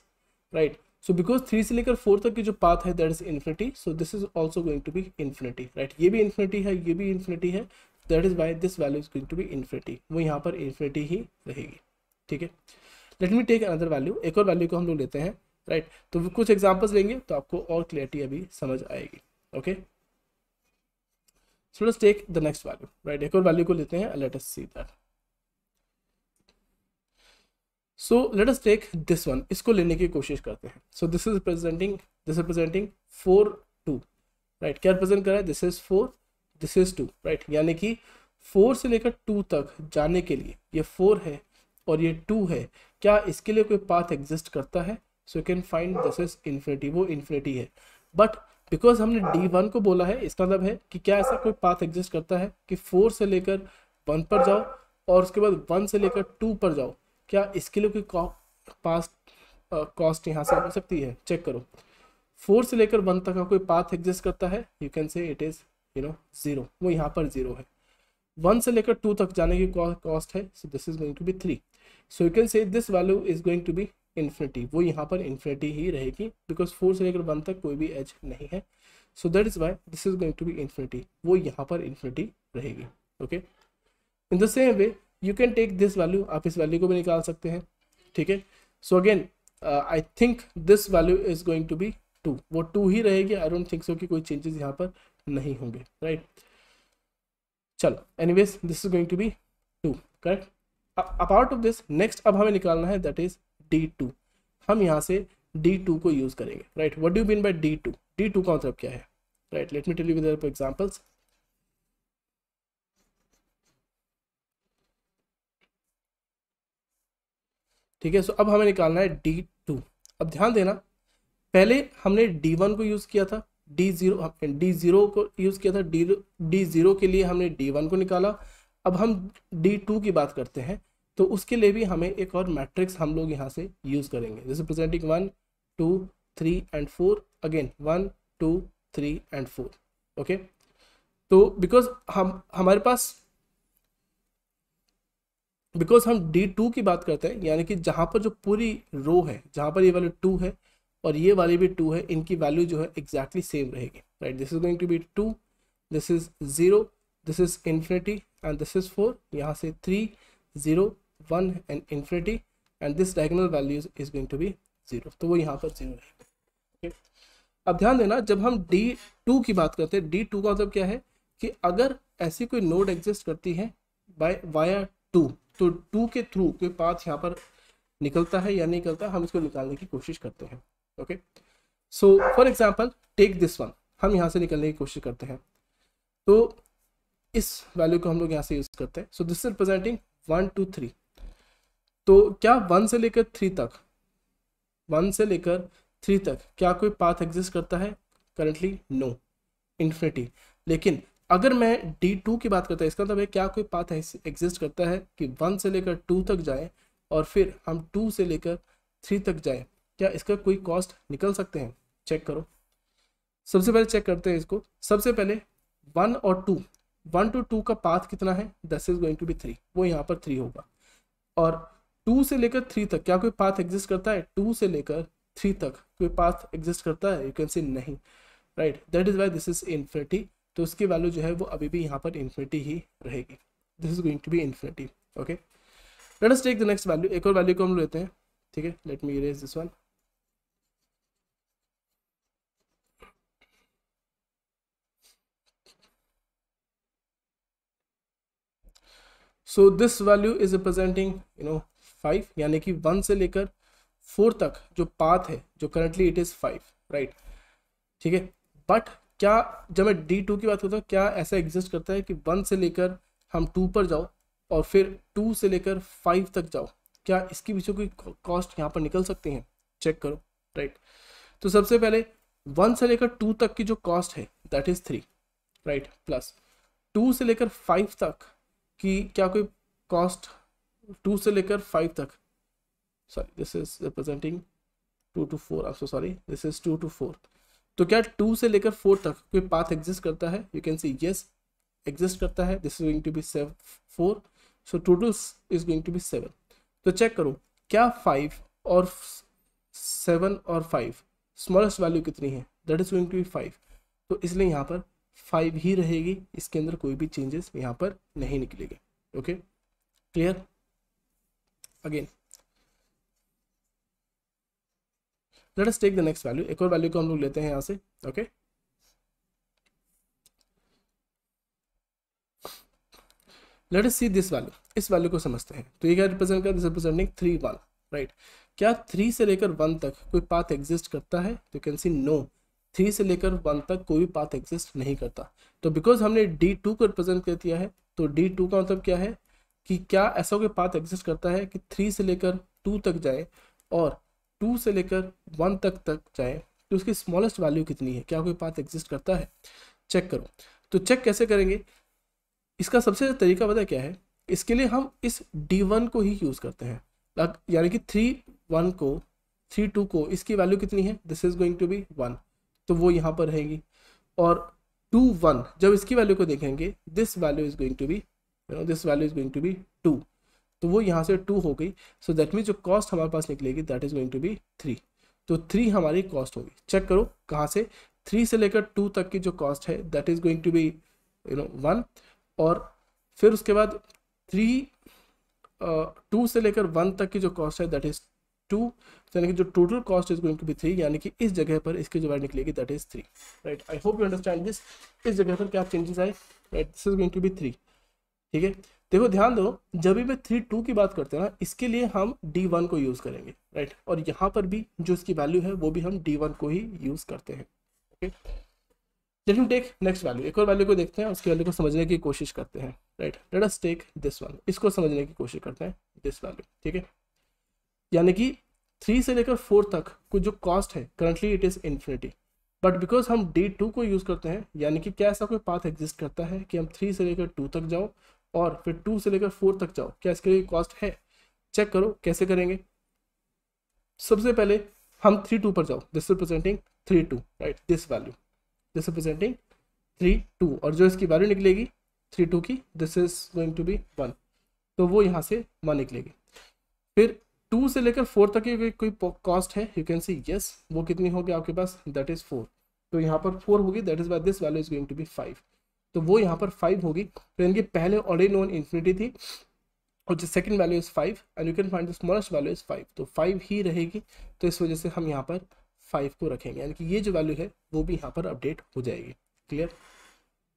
right so because three से लेकर फोर तक की जो पाथ है that is infinity so this is also going to be infinity right ये भी इन्फिनिटी है ये भी इन्फिनिटी है that is why this value is going to be infinity वो यहाँ पर इन्फिनिटी ही रहेगी ठीक है let me take another value एक और वैल्यू को हम लोग लेते हैं राइट तो कुछ एग्जाम्पल्स लेंगे तो आपको और क्लियरिटी अभी समझ आएगी okay so let's take the next value right एक और वैल्यू को लेते हैं let us see that so let us take this one इसको लेने की कोशिश करते हैं so this is representing this representing four two right क्या रिप्रेजेंट कर रहा है this is four this is two right यानी कि फोर से लेकर टू तक जाने के लिए ये फोर है और ये टू है क्या इसके लिए कोई पाथ एग्जिस्ट करता है so you can find this is infinity वो इन्फिनिटी है बट बिकॉज हमने डी वन को बोला है इसका मतलब है कि क्या ऐसा कोई पाथ एग्जिस्ट करता है कि फोर से लेकर वन पर जाओ और उसके बाद वन से लेकर टू पर जाओ क्या इसके लिए कोई पास कॉस्ट uh, यहाँ से हो सकती है चेक करो फोर से लेकर वन तक का कोई पाथ एग्जिस्ट करता है you can say it is you know zero वो यहाँ पर ज़ीरो है वन से लेकर टू तक जाने की कॉस्ट है so this is going to be three so you can say this value is going to be infinity वो यहाँ पर इन्फिनिटी ही रहेगी बिकॉज फोर से लेकर वन तक कोई भी एज नहीं है so that is why this is going to be infinity वो यहाँ पर इन्फिनिटी रहेगी okay in the same way you can take this value आप इस वैल्यू को भी निकाल सकते हैं ठीक है so again I think this value is going to be two वो टू ही रहेगी आई डोंट थिंक सो कि कोई चेंजेस यहाँ पर नहीं होंगे राइट right? चलो anyways this is going to be two correct apart of this next अब हमें निकालना है दैट इज डी टू हम यहाँ से डी टू को यूज़ करेंगे right what do mean by D two D two का मतलब क्या है right let me tell you for examples ठीक है सो अब हमें निकालना है डी टू अब ध्यान देना पहले हमने डी वन को यूज़ किया था डी जीरो डी जीरो को यूज़ किया था डी डी जीरो के लिए हमने डी वन को निकाला अब हम डी टू की बात करते हैं तो उसके लिए भी हमें एक और मैट्रिक्स हम लोग यहाँ से यूज़ करेंगे जैसे presenting one two three and four again one two three and four okay तो बिकॉज हम हमारे पास बिकॉज हम डी टू की बात करते हैं यानी कि जहां पर जो पूरी रो है जहाँ पर ये वाले टू है और ये वाली भी टू है इनकी वैल्यू जो है एग्जैक्टली सेम रहेगी right this is going to be two this is zero this is infinity and this is four यहाँ से three zero one and infinity and this diagonal values is going to be zero तो वो यहाँ पर जीरो रहेगा अब ध्यान देना जब हम डी टू की बात करते हैं डी टू का मतलब क्या है कि अगर ऐसी कोई नोड एग्जिस्ट करती है बाय वाया टू तो टू के थ्रू कोई पाथ यहाँ पर निकलता है या नहीं निकलता हम इसको निकालने की कोशिश करते हैं okay so for example take this one हम यहाँ से निकलने की कोशिश करते हैं तो इस वैल्यू को हम लोग यहाँ से यूज़ करते हैं so this is representing one two three तो क्या वन से लेकर थ्री तक वन से लेकर थ्री तक क्या कोई पाथ एग्जिस्ट करता है करंटली नो इन्फिनिटी लेकिन अगर मैं डी टू की बात करता है इसका मतलब है क्या कोई पाथ एग्जिस्ट करता है कि वन से लेकर टू तक जाए और फिर हम टू से लेकर थ्री तक जाए क्या इसका कोई कॉस्ट निकल सकते हैं चेक करो सबसे पहले चेक करते हैं इसको सबसे पहले वन और टू वन टू टू का पाथ कितना है this is going to be three वो यहाँ पर थ्री होगा और टू से लेकर थ्री तक क्या कोई पाथ एग्जिस्ट करता है टू से लेकर थ्री तक कोई पाथ एग्जिस्ट करता है यू कैन सी नहीं right that is why this is infinity तो उसकी वैल्यू जो है वो अभी भी यहाँ पर इन्फिनिटी ही रहेगी this is going to be infinity okay let us take the next value एक और वैल्यू को हम लेते हैं ठीक है let me erase this one so this value is representing you know five यानी कि वन से लेकर फोर तक जो पाथ है जो currently it is five right ठीक है बट क्या जब मैं डी टू की बात करता हूँ क्या ऐसा एग्जिस्ट करता है कि वन से लेकर हम टू पर जाओ और फिर टू से लेकर फाइव तक जाओ क्या इसके पीछे कोई कॉस्ट यहाँ पर निकल सकती है चेक करो राइट तो सबसे पहले वन से लेकर टू तक की जो कॉस्ट है that is three right plus two से लेकर फाइव तक की क्या कोई कॉस्ट टू से लेकर फाइव तक sorry this is representing two two four आप sorry this is two two four तो क्या टू से लेकर फोर तक कोई पाथ एग्जिस्ट करता है you can see yes exist करता है this is going to be seven four so total is going to be seven तो चेक करो क्या फाइव और सेवन और फाइव स्मॉलेस्ट वैल्यू कितनी है that is going to be five तो इसलिए यहाँ पर फाइव ही रहेगी इसके अंदर कोई भी चेंजेस यहाँ पर नहीं निकलेगा okay clear again let us take the next value एक और वैल्यू को हम लोग लेते हैं यहां से okay okay? Let us see this value इस वैल्यू को समझते हैं तो ये क्या रिप्रेजेंट कर रिप्रेजेंटिंग थ्री वन राइट क्या थ्री से लेकर वन तक कोई पाथ एग्जिस्ट करता है तो कैन सी नो थ्री से लेकर वन तक कोई भी पाथ एग्जिस्ट नहीं करता तो बिकॉज हमने डी टू को रिप्रेजेंट कर दिया है तो डी टू का मतलब क्या है कि क्या ऐसा कोई पाथ एग्जिस्ट करता है कि थ्री से लेकर टू तक जाए और टू से लेकर वन तक तक जाए तो उसकी स्मॉलेस्ट वैल्यू कितनी है क्या कोई पाथ एग्जिस्ट करता है चेक करो तो चेक कैसे करेंगे इसका सबसे तरीका पता क्या है इसके लिए हम इस डी वन को ही यूज़ करते हैं यानी कि थ्री वन को थ्री टू को इसकी वैल्यू कितनी है this is going to be one तो वो यहाँ पर रहेगी और टू वन जब इसकी वैल्यू को देखेंगे this value is going to be you know this value is going to be two तो वो यहाँ से टू हो गई सो दैट मीन जो कॉस्ट हमारे पास निकलेगी that is going to be three तो थ्री हमारी कॉस्ट होगी चेक करो कहाँ से थ्री से लेकर टू तक की जो कॉस्ट है that is going to be you know one और फिर उसके बाद थ्री टू uh, से लेकर वन तक की जो कॉस्ट है दैट इज टू यानी कि जो total cost is going to be three यानी कि इस जगह पर इसकी जो वैल्यू निकलेगी that is three right I hope you understand this इस जगह पर क्या चेंजेस आए right this is going to be three ठीक है देखो ध्यान दो जब भी थ्री टू की बात करते हैं ना इसके लिए हम डी वन को यूज़ करेंगे राइट और यहाँ पर भी जो इसकी वैल्यू है वो भी हम डी वन को ही यूज़ करते हैं लेकिन टेक नेक्स्ट वैल्यू एक और वैल्यू को देखते हैं उसकी वैल्यू को समझने की कोशिश करते हैं right let us take this one इसको समझने की कोशिश करते हैं दिस वैल्यू ठीक है यानी कि थ्री से लेकर फोर तक कुछ जो कॉस्ट है currently it is infinity but because हम डी टू को यूज़ करते हैं यानी कि क्या ऐसा कोई पाथ एग्जिस्ट करता है कि हम थ्री से लेकर टू तक जाओ और फिर टू से लेकर फोर तक जाओ क्या इसके लिए कॉस्ट है चेक करो कैसे करेंगे सबसे पहले हम थ्री टू पर जाओ this representing three two right this value this representing three two और जो इसकी वैल्यू निकलेगी थ्री टू की this is going to be one तो वो यहाँ से वन निकलेगी फिर टू से लेकर फोर तक की कोई कॉस्ट है यू कैन सी यस वो कितनी होगी आपके पास दैट इज फोर तो यहाँ पर फोर होगी that is by this value is going to be five तो वो यहाँ पर फाइव होगी तो इनकी पहले ऑलरेडी नोन इन्फिनिटी थी और जो second value is five and you can find the smallest value is five तो फाइव ही रहेगी तो इस वजह से हम यहाँ पर फाइव को रखेंगे यानी कि ये जो वैल्यू है वो भी यहाँ पर अपडेट हो जाएगी क्लियर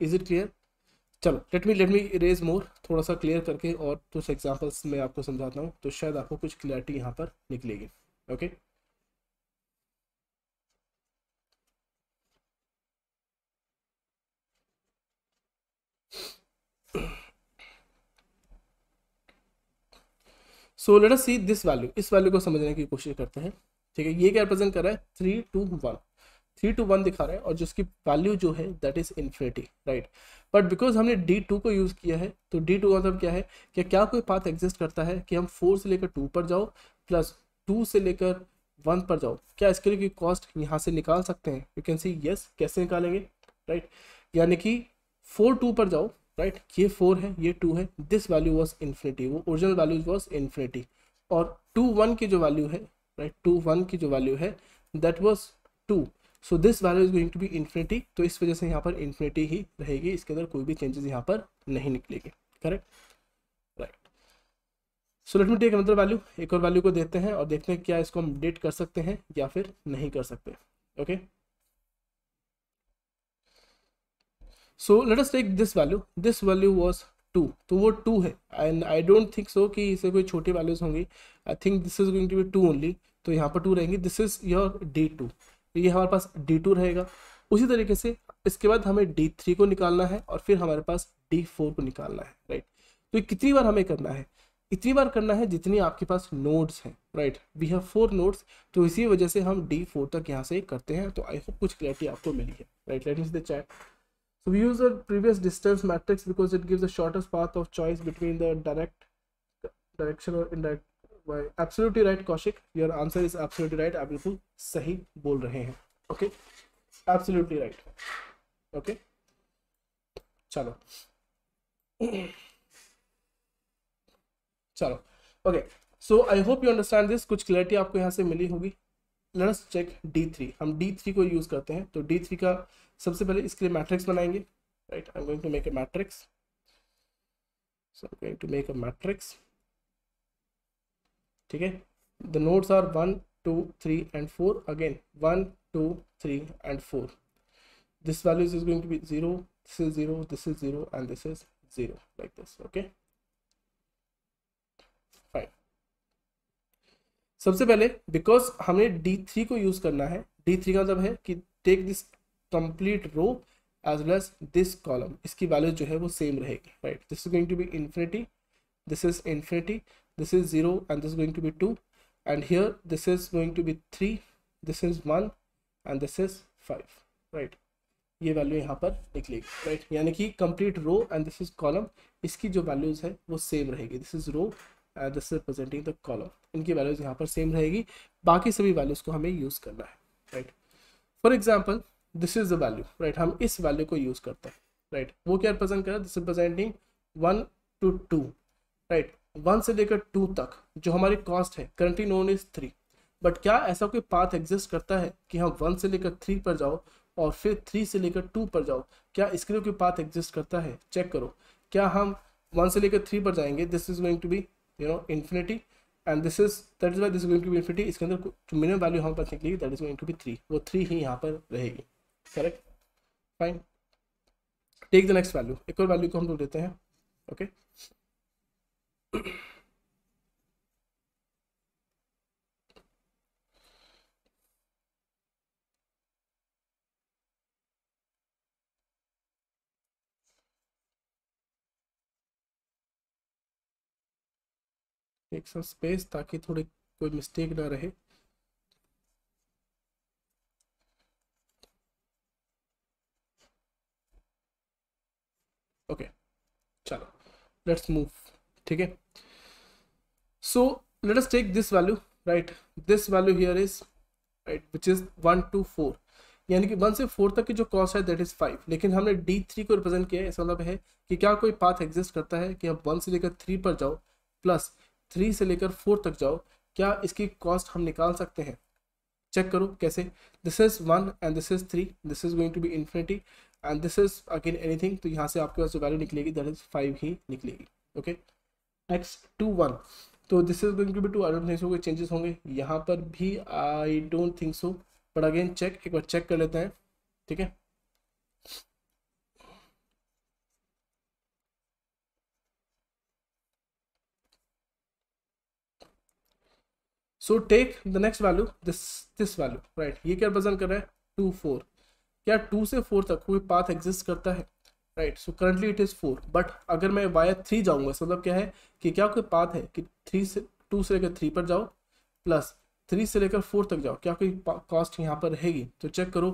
इज इट क्लियर चलो let me let me erase more थोड़ा सा क्लियर करके और कुछ एग्जाम्पल्स मैं आपको समझाता हूँ तो शायद आपको कुछ क्लियरिटी यहाँ पर निकलेगी okay okay? So let us see this value इस वैल्यू को समझने की कोशिश करते हैं ठीक है ये क्या रिप्रेजेंट कर रहा है three two one three two one दिखा रहा है और जिसकी वैल्यू जो है that is infinity right but because हमने डी टू को यूज़ किया है तो डी टू का मतलब क्या है कि क्या कोई पाथ एग्जिस्ट करता है कि हम फोर से लेकर टू पर जाओ प्लस टू से लेकर वन पर जाओ क्या इसके लिए कोई कॉस्ट यहाँ से निकाल सकते हैं यू कैन सी यस कैसे निकालेंगे राइट right? यानी कि फोर टू पर जाओ राइट right? ये फोर है ये टू है दिस वैल्यू वॉज इन्फिनिटी वो ओरिजिनल वैल्यू वॉज इन्फिनिटी और टू वन की जो वैल्यू है राइट टू वन की जो वैल्यू है that was two so this value is going to be infinity तो इस वजह से यहाँ पर इन्फिनिटी ही रहेगी इसके अंदर कोई भी चेंजेस यहाँ पर नहीं निकलेंगे correct so let me take another value एक और वैल्यू को देते हैं और देखते हैं क्या इसको हम डेट कर सकते हैं या फिर नहीं कर सकते okay okay? So let us take this value this value was two तो वो टू है and I don't think so कि इसे कोई छोटी वैल्यूज होंगी I think this is going to be two only तो यहाँ पर टू रहेंगी this is your D two ये हमारे पास डी टू रहेगा उसी तरीके से इसके बाद हमें डी थ्री को निकालना है और फिर हमारे पास डी फोर को निकालना है राइट तो ये कितनी बार हमें करना है इतनी बार करना है जितनी आपके पास नोट्स हैं right we have four notes तो इसी वजह से हम डी फोर तक यहाँ से करते हैं तो आई होप कुछ क्लैरिटी आपको मिली है right let me the chat So we use the previous distance matrix because it gives the shortest path of choice between the direct direction or indirect by absolutely right Kaushik your answer is absolutely right आप बिल्कुल सही bol rahe hain okay absolutely right okay chalo chalo okay so I hope you understand this kuch clarity aapko yahan se mili hogi let us check D3 hum D3 ko use karte hain to D3 ka सबसे पहले इसके लिए मैट्रिक्स बनाएंगे right I am going to make a matrix so I am going to make a matrix ठीक है the nodes are one two three and four again one two three and four this values is going to be zero this is zero this is zero and this is zero like this okay सबसे पहले बिकॉज हमें D3 को यूज करना है D3 का मतलब है कि take this complete row as well as this column इसकी वैल्यू जो है वो सेम रहेगी right this is going to be infinity this is infinity this is zero and this going to be two and here this is going to be 3 this is 1 and this is 5 right ये वैल्यू यहाँ पर निकलेगी राइट यानी कि complete row and this is column इसकी जो वैल्यूज है वो सेम रहेगी this is row and this representing the column इनकी वैल्यूज यहाँ पर सेम रहेगी बाकी सभी वैल्यूज को हमें यूज करना है right for example this is the value right हम इस वैल्यू को यूज करते हैं राइट right? वो क्या रिप्रेजेंट कर this representing one two two right one से लेकर टू तक जो हमारी कॉस्ट है currently known is three but क्या ऐसा कोई पाथ एग्जिस्ट करता है कि हम वन से लेकर थ्री पर जाओ और फिर थ्री से लेकर टू पर जाओ क्या इसके लिए कोई पाथ एग्जिस्ट करता है चेक करो क्या हम वन से लेकर थ्री पर जाएंगे this is going to be you know infinity and this is that is why this going to be infinity इसके अंदर मिनिमम वैल्यू हम पास निकलेगी that is going to be three वो थ्री ही यहाँ पर रहेगी correct fine take the next value एक और वैल्यू को हम लोग देते हैं ओके एक सा स्पेस ताकि थोड़ी कोई मिस्टेक ना रहे ओके चलो लेट्स मूव ठीक है so let us take this value right this value here is right which is 1 to 4 यानी कि 1 से 4 तक की जो कॉस्ट है दैट इज 5 लेकिन हमने D3 को रिप्रेजेंट किया है इसका मतलब है कि क्या कोई पाथ एग्जिस्ट करता है कि आप 1 से लेकर 3 पर जाओ प्लस 3 से लेकर 4 तक जाओ क्या इसकी कॉस्ट हम निकाल सकते हैं चेक करो कैसे this is 1 and this is 3 this is going to be infinity and this is again anything तो यहाँ से आपके पास जो वैल्यू निकलेगी दैट इज फाइव ही निकलेगी ओके एक्स टू वन तो this is going to be two I don't think so कोई चेंजेस होंगे यहाँ पर भी I don't think so but again check एक बार चेक कर लेते हैं ठीक है so take the next value this this value right ये क्या रिप्रेजेंट कर रहा है टू फोर क्या टू से फोर तक कोई पाथ एग्जिस्ट करता है right so currently it is four but अगर मैं वाया थ्री जाऊँगा मतलब क्या है कि क्या कोई पाथ है कि थ्री से टू से लेकर थ्री पर जाओ प्लस थ्री से लेकर फोर तक जाओ क्या कोई कॉस्ट यहाँ पर रहेगी तो चेक करो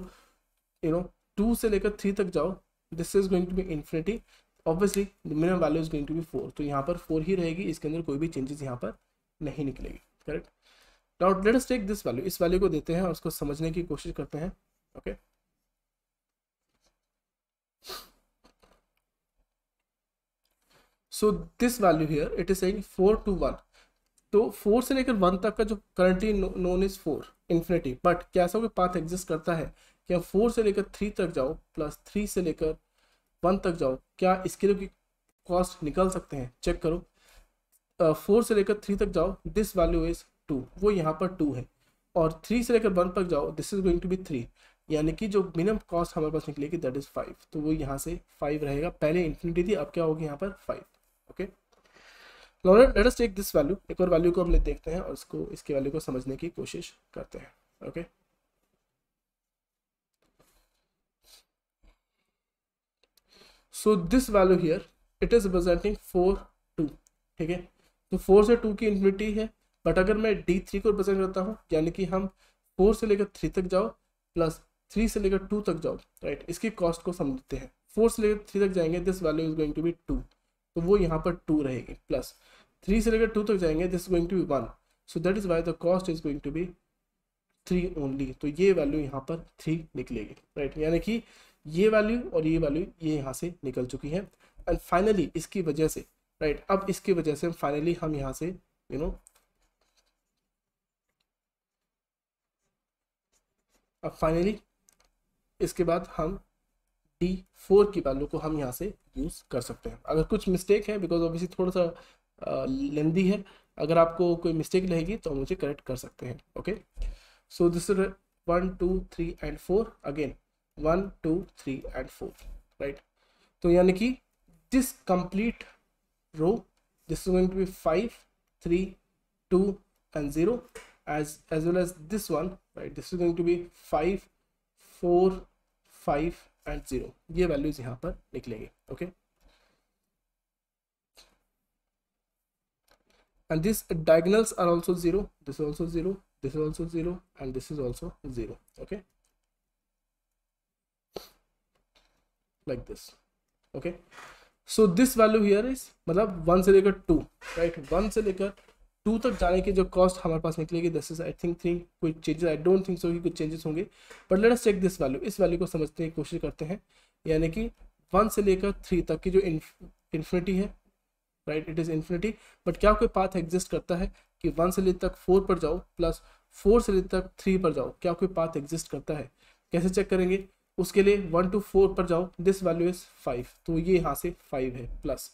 यू नो टू से लेकर थ्री तक जाओ this is going to be infinity obviously minimum value is going to be four तो यहाँ पर फोर ही रहेगी इसके अंदर कोई भी चेंजेस यहाँ पर नहीं निकलेगी correct now let us take this value इस वैल्यू को देते हैं और उसको समझने की कोशिश करते हैं okay okay? So this value here it is saying four two one तो फोर से लेकर वन तक का जो currently known is four infinity but कैसा कोई पाथ एग्जिस्ट करता है कि आप फोर से लेकर थ्री तक जाओ प्लस थ्री से लेकर वन तक जाओ क्या इसके लिए भी कॉस्ट निकल सकते हैं चेक करो फोर uh, से लेकर थ्री तक जाओ दिस वैल्यू इज टू वो यहाँ पर टू है और थ्री से लेकर वन तक जाओ this is going to be three यानी कि जो मिनिमम कॉस्ट हमारे पास निकलेगी दैट इज़ फाइव तो वो यहाँ से फाइव रहेगा पहले इन्फिनिटी थी अब क्या होगी यहाँ पर five okay let us take this value एक और वैल्यू को हम ले देखते हैं और इसको इसके वैल्यू को समझने की कोशिश करते हैं okay so this value here it is representing four two ठीक है तो फोर से टू की इन्फिनिटी है बट अगर मैं डी थ्री को रिप्रेजेंट करता हूँ यानी कि हम फोर से लेकर थ्री तक जाओ प्लस थ्री से लेकर टू तक जाओ राइट right? इसकी कॉस्ट को समझते हैं फोर से लेकर थ्री तक जाएंगे this value is going to be two तो वो यहाँ पर टू रहेगी प्लस थ्री से लेकर टू तक जाएंगे this going to be one so that is why the cost is going to be three only तो ये वैल्यू यहाँ पर थ्री निकलेगी राइट right? यानी कि ये वैल्यू और ये वैल्यू ये यहाँ से निकल चुकी है एंड फाइनली इसकी वजह से राइट right, अब इसकी वजह से फाइनली हम यहाँ से यू you नो know, अब फाइनली इसके बाद हम डी फोर की वैल्यू को हम यहाँ से यूज़ कर सकते हैं अगर कुछ मिस्टेक है बिकॉज ऑब्वियसली थोड़ा सा लेंदी है अगर आपको कोई मिस्टेक रहेगी तो मुझे करेक्ट कर सकते हैं okay so this one two three and four again one two three and four right तो यानी कि this complete row this is going to be five three two and zero as as well as this one right this is going to be five four five and zero ये वैल्यूज यहां पर निकलेंगे okay and this diagonals are also zero this also zero this is also zero and this is also zero okay like this okay so this value here is मतलब वन से लेकर टू राइट वन से लेकर टू तक जाने की जो कॉस्ट हमारे पास निकलेगी this is I think three कोई changes I don't think so कि कुछ चेंजेस होंगे but let us check this value इस वैल्यू को समझने की कोशिश करते हैं यानी कि वन से लेकर थ्री तक की जो इन्फिनिटी है right it is infinity but क्या कोई पाथ एग्जिस्ट करता है कि वन से ले तक फोर पर जाओ प्लस फोर से ले तक थ्री पर जाओ क्या कोई पाथ एग्जिस्ट करता है कैसे चेक करेंगे उसके लिए वन टू फोर पर जाओ दिस वैल्यू इज़ फाइव तो ये यहाँ से फाइव है प्लस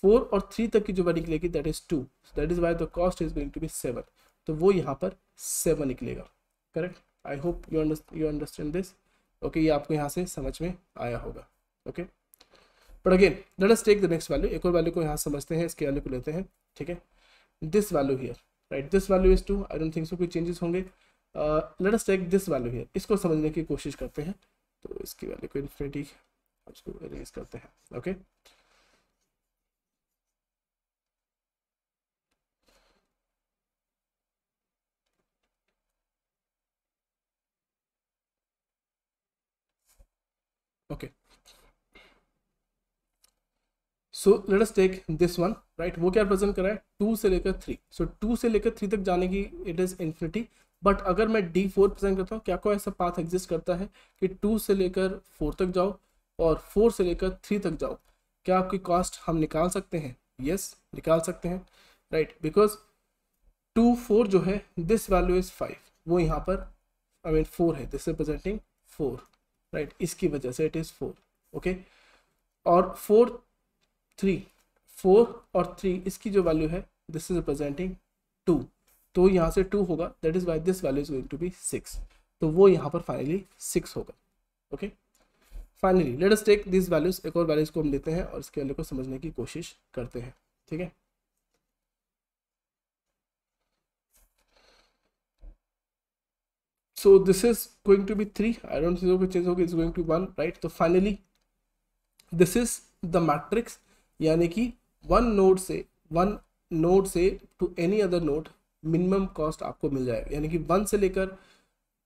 फोर और थ्री तक की जो वैल्यू निकलेगी that is two that is why the cost is going to be seven तो वो यहाँ पर सेवन निकलेगा correct I hope you you understand this okay ये आपको यहाँ से समझ में आया होगा okay but again let us take the next value एक और वैल्यू को यहाँ समझते हैं इसके वैल्यू को लेते हैं ठीक है this value here right this value is two I don't think so कोई चेंजेस होंगे let us take this value here इसको समझने की कोशिश करते हैं तो इसकी वैल्यू को इन्फिनिटी इसको रेज करते हैं okay okay? okay so let us take this one right वो क्या प्रेजेंट कर रहा है टू से लेकर थ्री सो टू से लेकर थ्री तक जाने की इट इज़ इन्फिनिटी बट अगर मैं डी फोर प्रेजेंट करता हूँ क्या कोई ऐसा पाथ एग्जिस्ट करता है कि टू से लेकर फोर तक जाओ और फोर से लेकर थ्री तक जाओ क्या आपकी कॉस्ट हम निकाल सकते हैं यस yes, निकाल सकते हैं राइट बिकॉज टू फोर जो है दिस वैल्यू इज़ फाइव वो यहाँ पर आई मीन फोर है दिस रिप्रेजेंटिंग फोर राइट इसकी वजह से इट इज फोर ओके और फोर थ्री फोर और थ्री इसकी जो वैल्यू है दिस इज रिप्रेजेंटिंग टू तो यहाँ से टू होगा that is why this value is going to be six तो वो यहाँ पर फाइनली सिक्स होगा okay finally let us take this values एक और वैल्यूज को हम लेते हैं और इसके वैल्यू को समझने की कोशिश करते हैं ठीक है so this is going to be 3 i don't know which is okay it's going to be 1 right so finally this is the matrix यानी कि वन नोड से वन नोड से to any other node minimum cost आपको मिल जाएगा यानी कि वन से लेकर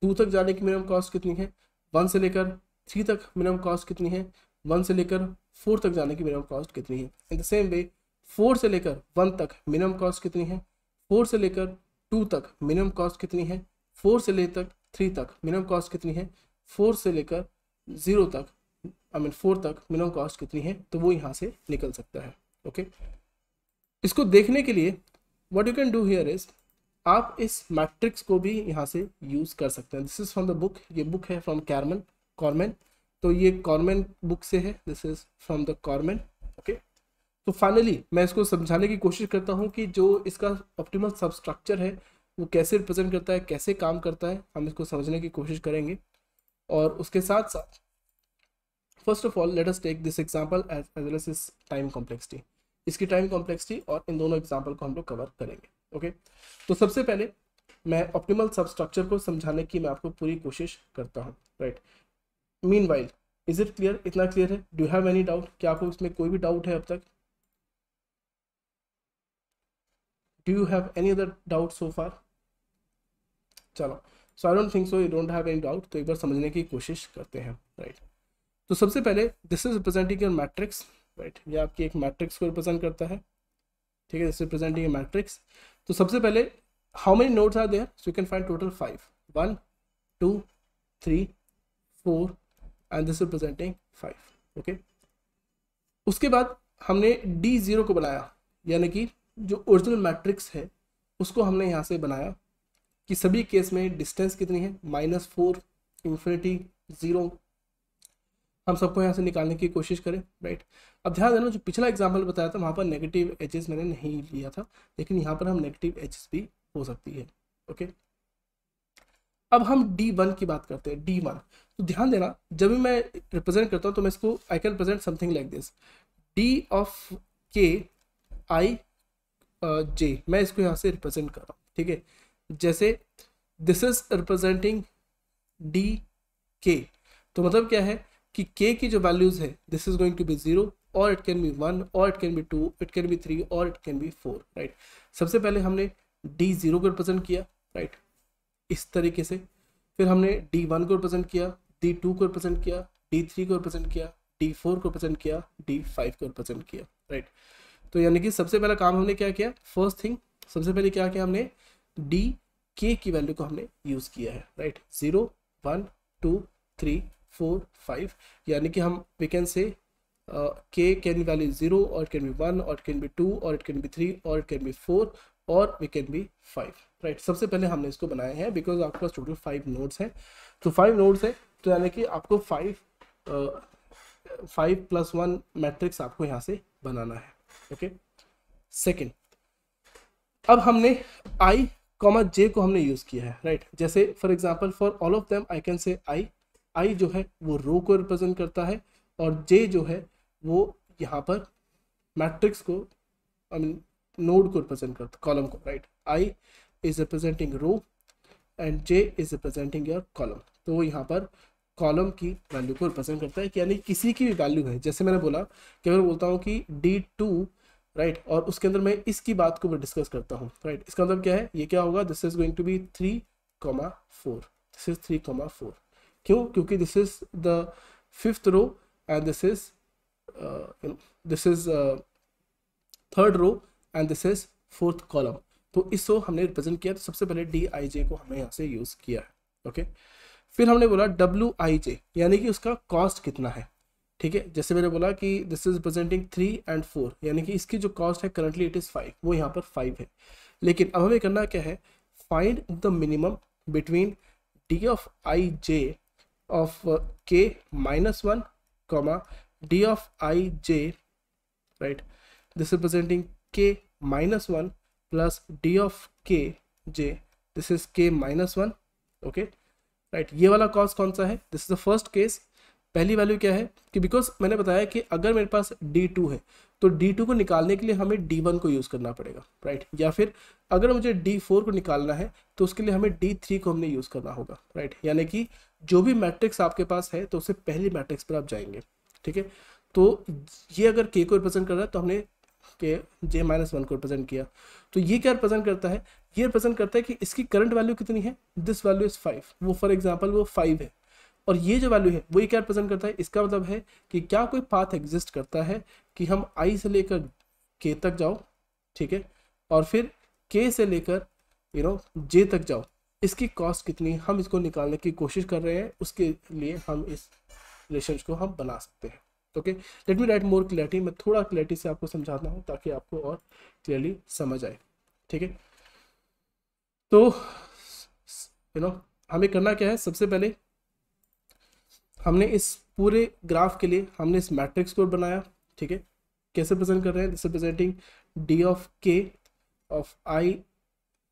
टू तक जाने की मिनिमम कॉस्ट कितनी है वन से लेकर थ्री तक मिनिमम कॉस्ट कितनी है वन से लेकर फोर तक जाने की मिनिमम कॉस्ट कितनी है in the same way four से लेकर वन तक मिनिमम कॉस्ट कितनी है फोर से लेकर टू तक मिनिमम कॉस्ट कितनी है फोर से ले तक थ्री तक मिनिमम कॉस्ट कितनी है फोर से लेकर ज़ीरो तक आई मीन फोर तक मिनिमम कॉस्ट कितनी है तो वो यहाँ से निकल सकता है ओके okay? इसको देखने के लिए what you can do here is आप इस मैट्रिक्स को भी यहाँ से यूज़ कर सकते हैं this is from the book ये बुक है फ्रॉम कैरमन कॉर्मेन तो ये कॉर्मेन बुक से है this is from the Cormen okay तो फाइनली मैं इसको समझाने की कोशिश करता हूँ कि जो इसका ऑप्टिमल सबस्ट्रक्चर है वो कैसे रिप्रेजेंट करता है कैसे काम करता है हम इसको समझने की कोशिश करेंगे और उसके साथ साथ first of all let us take this example as well as इस टाइम कॉम्प्लेक्सिटी इसकी टाइम कॉम्प्लेक्सिटी और इन दोनों एग्जांपल को हम लोग कवर करेंगे ओके तो सबसे पहले मैं ऑप्टिमल सबस्ट्रक्चर को समझाने की मैं आपको पूरी कोशिश करता हूँ right meanwhile is it clear इतना क्लियर है डू हैव एनी डाउट क्या आपको इसमें कोई भी डाउट है अब तक do you have any other doubt so far चलो so I don't think so you don't have any doubt तो एक बार समझने की कोशिश करते हैं राइट right. तो सबसे पहले this is representing your matrix right ये आपकी एक मैट्रिक्स को रिप्रेजेंट करता है ठीक है दिस रिप्रेजेंटिंग योर मैट्रिक्स तो सबसे पहले how many notes are there so you can find total five one two three four and this representing five okay उसके बाद हमने डी ज़ीरो को बनाया यानी कि जो ओरिजिनल मैट्रिक्स है उसको हमने यहाँ से बनाया कि सभी केस में डिस्टेंस कितनी है माइनस फोर इन्फिनिटी ज़ीरो हम सबको यहाँ से निकालने की कोशिश करें राइट अब ध्यान देना जो पिछला एग्जाम्पल बताया था वहाँ पर नेगेटिव एजेस मैंने नहीं लिया था लेकिन यहाँ पर हम नेगेटिव एजेस भी हो सकती है ओके अब हम डी वन की बात करते हैं डी वन तो ध्यान देना जब भी मैं रिप्रेजेंट करता हूँ तो मैं इसको I can represent something like this D of K I जे मैं इसको यहाँ से रिप्रेजेंट कर रहा हूँ ठीक है जैसे दिस इज रिप्रेजेंटिंग डी के तो मतलब क्या है कि के की जो वैल्यूज है this is going to be zero और इट कैन बी वन और it can be two it can be three और it can be four right सबसे पहले हमने डी जीरो को रिप्रेजेंट किया राइट right? इस तरीके से फिर हमने डी वन को रिप्रेजेंट किया डी टू को रिप्रेजेंट किया डी थ्री को रिप्रेजेंट किया डी फोर को रिप्रेजेंट किया डी फाइव को रिप्रेजेंट किया राइट right? तो यानी कि सबसे पहला काम हमने क्या किया फर्स्ट थिंग सबसे पहले क्या किया हमने डी के की वैल्यू को हमने यूज किया है right zero one two three four five यानी कि हम we can say K can be value zero और इट कैन बी वन और इट कैन बी टू और इट कैन बी थ्री और इट कैन बी फोर और we can be five right सबसे पहले हमने इसको बनाया है बिकॉज आपके पास टोटल फाइव नोट्स हैं तो फाइव नोट्स हैं तो यानी कि आपको five five plus one matrix आपको यहाँ से बनाना है ओके okay? सेकेंड अब हमने आई कॉमा जे को हमने यूज़ किया है राइट right? जैसे for example for all of them I can say I आई जो है वो रो को रिप्रेजेंट करता है और जे जो है वो यहाँ पर मैट्रिक्स को आई मीन नोड को रिप्रेजेंट करता कॉलम को right I is representing row and J is representing your column तो वो यहाँ पर कॉलम की वैल्यू को रिप्रेजेंट करता है यानी कि यानी किसी की भी वैल्यू है जैसे मैंने बोला कि अगर बोलता हूँ कि डी टू राइट और उसके अंदर मैं इसकी बात को मैं डिस्कस करता हूँ राइट इसका मतलब क्या है ये क्या होगा this is going to be three comma four this is three comma four क्यों क्योंकि this is the fifth row and this is this is third row and this is fourth column तो इसको हमने रिप्रेजेंट किया तो सबसे पहले डी आई जे को हमने यहाँ से यूज़ किया है ओके okay? फिर हमने बोला डब्ल्यू आई जे यानी कि उसका कॉस्ट कितना है ठीक है जैसे मैंने बोला कि this is presenting three and four यानी कि इसकी जो कॉस्ट है करंटली इट इज़ फाइव वो यहाँ पर फाइव है लेकिन अब हमें करना क्या है find the minimum between D of I J of K minus one comma D of I J right this is presenting K minus one plus D of K J this is K minus one okay right ये वाला कॉज कौन सा है this is the first case पहली वैल्यू क्या है कि बिकॉज मैंने बताया कि अगर मेरे पास डी टू है तो डी टू को निकालने के लिए हमें डी वन को यूज़ करना पड़ेगा राइट या फिर अगर मुझे डी फोर को निकालना है तो उसके लिए हमें डी थ्री को हमने यूज़ करना होगा राइट यानी कि जो भी मैट्रिक्स आपके पास है तो उससे पहली मैट्रिक्स पर आप जाएंगे ठीक है तो ये अगर के को रिप्रेजेंट कर रहा है तो हमने के जे माइनस वन को रिप्रेजेंट किया तो ये क्या रिप्रेजेंट करता है ये रिप्रेजेंट करता है कि इसकी करंट वैल्यू कितनी है दिस वैल्यू इज़ फाइव वो फॉर एग्जाम्पल वो फाइव है और ये जो वैल्यू है वही क्या रिप्रेजेंट करता है इसका मतलब है कि क्या कोई पाथ एग्जिस्ट करता है कि हम आई से लेकर के तक जाओ ठीक है और फिर के से लेकर यू नो जे तक जाओ इसकी कॉस्ट कितनी हम इसको निकालने की कोशिश कर रहे हैं उसके लिए हम इस रिलेशन को हम बना सकते हैं okay let me write more clarity मैं थोड़ा क्लैरिटी से आपको समझाता हूँ ताकि आपको और क्लियरली समझ आए ठीक है तो यू नो हमें करना क्या है सबसे पहले हमने इस पूरे ग्राफ के लिए हमने इस मैट्रिक्स को बनाया ठीक है कैसे प्रेजेंट कर रहे हैं representing D of K of I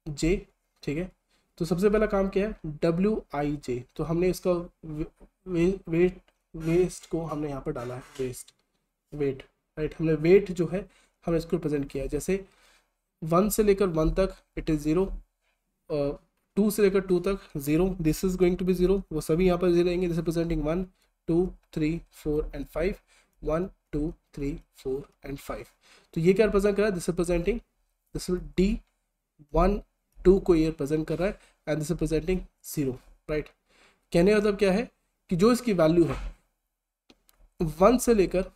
J ठीक है तो सबसे पहला काम क्या है डब्ल्यू आई जे तो हमने इसका वे, वे, वेट वेस्ट को हमने यहाँ पर डाला है वेस्ट वेट राइट हमने वेट जो है हमने इसको प्रेजेंट किया है जैसे वन से लेकर वन तक इट इज़ ज़ीरो टू से लेकर टू तक zero this is going to be zero वो सभी यहाँ पर जीरो रहेंगे this representing one two three four and five one two three four and five तो ये क्या रिप्रेजेंट कर रहा है this representing this D one two को ये रिप्रेजेंट कर रहा है and this representing zero right कहने का मतलब क्या है कि जो इसकी वैल्यू है वन से लेकर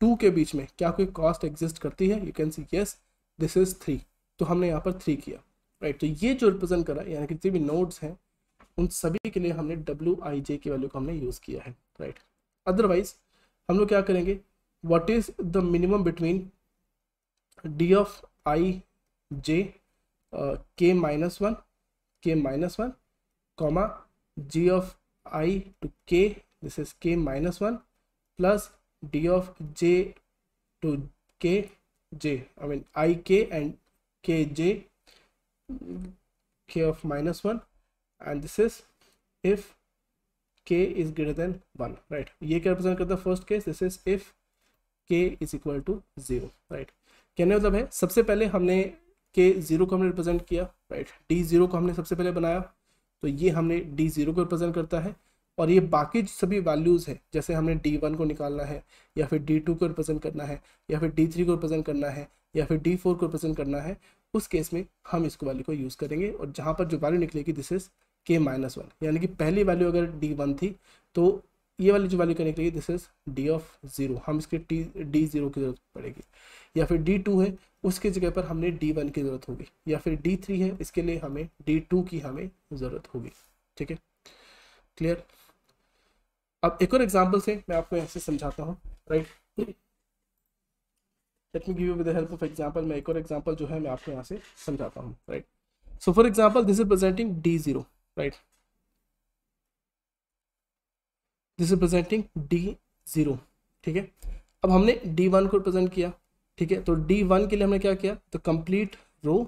टू के बीच में क्या कोई कॉस्ट एग्जिस्ट करती है you can see yes this is three तो हमने यहाँ पर थ्री किया राइट तो ये जो रिप्रेजेंट कर रहा है यानी कितने भी नोड्स हैं उन सभी के लिए हमने डब्ल्यू आई जे की वैल्यू को हमने यूज़ किया है राइट अदरवाइज हम लोग क्या करेंगे what is the minimum between D of I J K minus one K minus one comma G of I two K this is K minus one plus D of J two K J I mean I के एंड के जे k of minus 1 and this is if k is greater than 1 right ye kya represent karta first case this is if k is equal to 0 right कहने मतलब है सबसे पहले हमने के जीरो को हमने रिप्रेजेंट किया राइट डी जीरो को हमने सबसे पहले बनाया तो ये हमने डी जीरो को रिप्रेजेंट करता है और ये बाकी सभी वैल्यूज़ है जैसे हमने डी वन को निकालना है या फिर डी टू को रिप्रेजेंट करना है या फिर डी थ्री को रिप्रेजेंट करना है या फिर डी फोर को रिप्रेजेंट करना है उस केस में हम इसको वैल्यू को यूज़ करेंगे और जहाँ पर जो वैल्यू निकलेगी this is K minus one यानी कि पहली वैल्यू अगर डी वन थी तो ये वाली जो वैल्यू क्या निकलेगी this is D of zero हम इसके टी डी ज़ीरो की ज़रूरत पड़ेगी या फिर डी टू है उसके जगह पर हमने डी वन की ज़रूरत होगी या फिर डी थ्री है इसके लिए हमें डी टू की हमें ज़रूरत होगी ठीक है क्लियर अब एक और एग्जाम्पल से मैं आपको ऐसे समझाता हूँ right let me give you with the help of example मैं एक और एग्जांपल जो है मैं आपको यहाँ से समझाता हूँ right so for example this is presenting D zero right this is presenting D zero ठीक है अब हमने डी वन को प्रेजेंट किया ठीक है तो डी वन के लिए हमने क्या किया तो complete row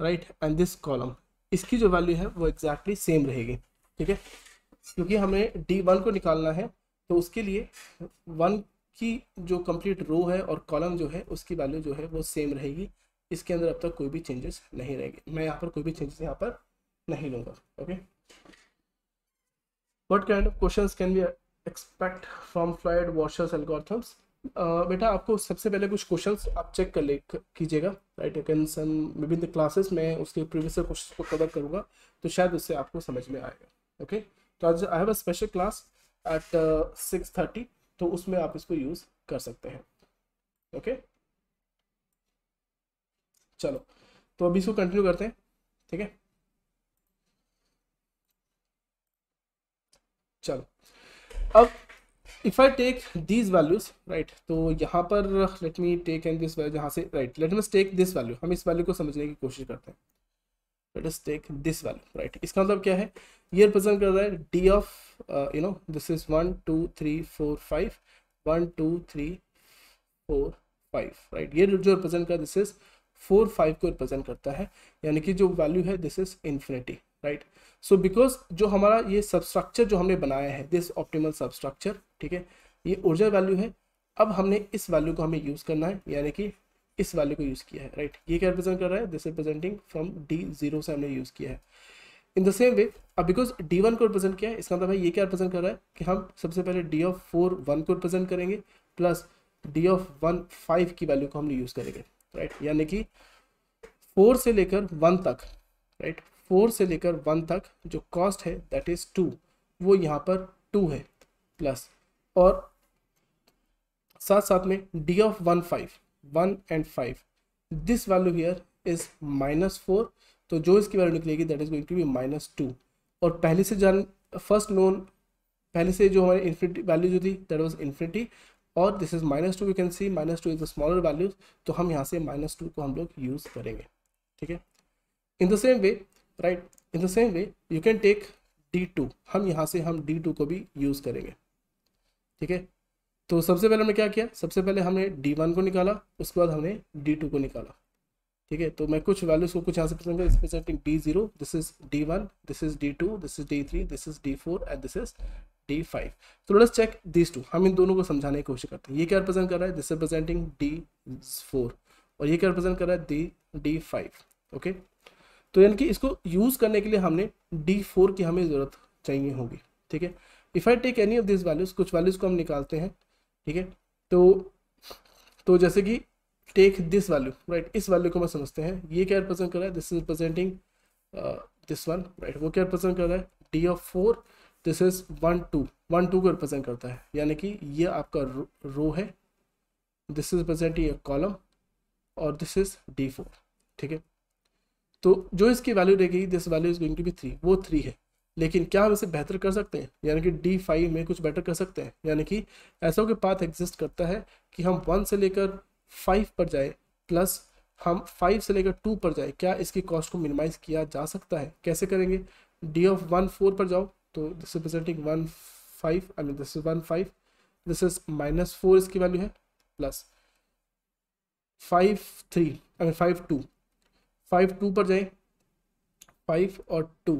right and this column इसकी जो वैल्यू है वो एग्जैक्टली exactly सेम रहेगी ठीक है क्योंकि हमें डी वन को निकालना है तो उसके लिए वन की जो कंप्लीट रो है और कॉलम जो है उसकी वैल्यू जो है वो सेम रहेगी इसके अंदर अब तक कोई भी चेंजेस नहीं रहेंगे मैं यहाँ पर कोई भी चेंजेस यहाँ पर नहीं लूँगा okay what kind of question can be expect from Floyd Warshall's algorithms बेटा आपको सबसे पहले कुछ क्वेश्चंस आप चेक कर ले कीजिएगा राइट यू कैन सन विभिन्न क्लासेस में उसके प्रीवियस क्वेश्चन को कवर करूँगा तो शायद उससे आपको समझ में आएगा ओके तो आज I have a special class at six thirty तो उसमें आप इसको यूज कर सकते हैं ओके चलो तो अभी इसको कंटिन्यू करते हैं ठीक है चलो अब if I take these values right तो यहां पर let me take and this value यहां से right let take this value हम इस वैल्यू को समझने की कोशिश करते हैं let us take this value right इसका मतलब क्या है ये रिप्रेजेंट कर रहा है D of you know this is 1 2 3 4 5 1 2 3 4 5 right ये जो रिप्रेजेंट कर दिस इज 4 5 को रिप्रेजेंट करता है यानी कि जो वैल्यू है this is infinity right so because जो हमारा ये सबस्ट्रक्चर जो हमने बनाया है दिस ऑप्टिमल सबस्ट्रक्चर ठीक है ये ऊर्जा वैल्यू है अब हमने इस वैल्यू को हमें यूज़ करना है यानी कि इस वैल्यू को यूज़ किया है राइट ये क्या रिप्रेजेंट कर रहा है this representing from D zero से हमने यूज़ किया है इन द सेम वे अब बिकॉज डी वन को रिप्रेजेंट किया है इसका मतलब है ये क्या रिप्रेजेंट कर रहा है कि हम सबसे पहले डी ऑफ फोर वन को रिप्रेजेंट करेंगे plus D of one five की वैल्यू को हम यूज़ करेंगे राइट right? यानी कि फोर से लेकर वन तक राइट right? फोर से लेकर वन तक जो कॉस्ट है दैट इज़ टू वो यहाँ पर टू है प्लस और साथ साथ में D of one five one and five this value here is minus four तो जो इसकी वैल्यू निकलेगी that is going to be minus two और पहले से जान फर्स्ट नोन पहले से जो हमारी इन्फिनिटी वैल्यू जो थी दैट वॉज इन्फिनिटी और this is minus two you can see minus two is the smaller values तो हम यहाँ से माइनस टू को हम लोग यूज़ करेंगे ठीक है in the same way right in the same way you can take D two हम यहाँ से हम डी टू को भी यूज़ करेंगे ठीक है तो सबसे पहले हमने क्या किया सबसे पहले हमने डी वन को निकाला उसके बाद हमने डी टू को निकाला ठीक है तो मैं कुछ वैल्यूज को कुछ यहाँ से करूँगा specific D zero this is D one this is D two this is D three this is D and this is D five तो लेट्स चेक दिस टू हम इन दोनों को समझाने की कोशिश करते हैं ये क्या रिप्रेजेंट कर रहा है दिस रिप्रेजेंटिंग डी फोर और ये क्या रिप्रेजेंट कर रहा है डी डी फाइव ओके तो यानी कि इसको यूज़ करने के लिए हमने डी फोर की हमें ज़रूरत चाहिए होगी ठीक है if I take any of this values कुछ वैल्यूज़ को हम निकालते हैं ठीक है तो तो जैसे कि टेक दिस वैल्यू राइट इस वैल्यू को मैं समझते हैं ये क्या रिप्रेजेंट कर रहा है this is representing this one right वो क्या रिप्रेजेंट कर रहा है D of four this is one two one two को रिप्रेजेंट करता है यानी कि ये आपका रो, है दिस इज रिप्रेजेंटिंग कॉलम और दिस इज डी फोर ठीक है तो जो इसकी वैल्यू रहेगी this value is going to be three वो थ्री है लेकिन क्या हम इसे बेहतर कर सकते हैं यानी कि डी फाइव में कुछ बेटर कर सकते हैं यानी कि ऐसा के पाथ एग्जिस्ट करता है कि हम वन से लेकर फाइव पर जाए प्लस हम फाइव से लेकर टू पर जाए क्या इसकी कॉस्ट को मिनिमाइज किया जा सकता है कैसे करेंगे डी ऑफ वन फोर पर जाओ तो this representing one five I mean this is one five this is minus four इसकी वैल्यू है plus five three I mean five two five two पर जाए फाइव और two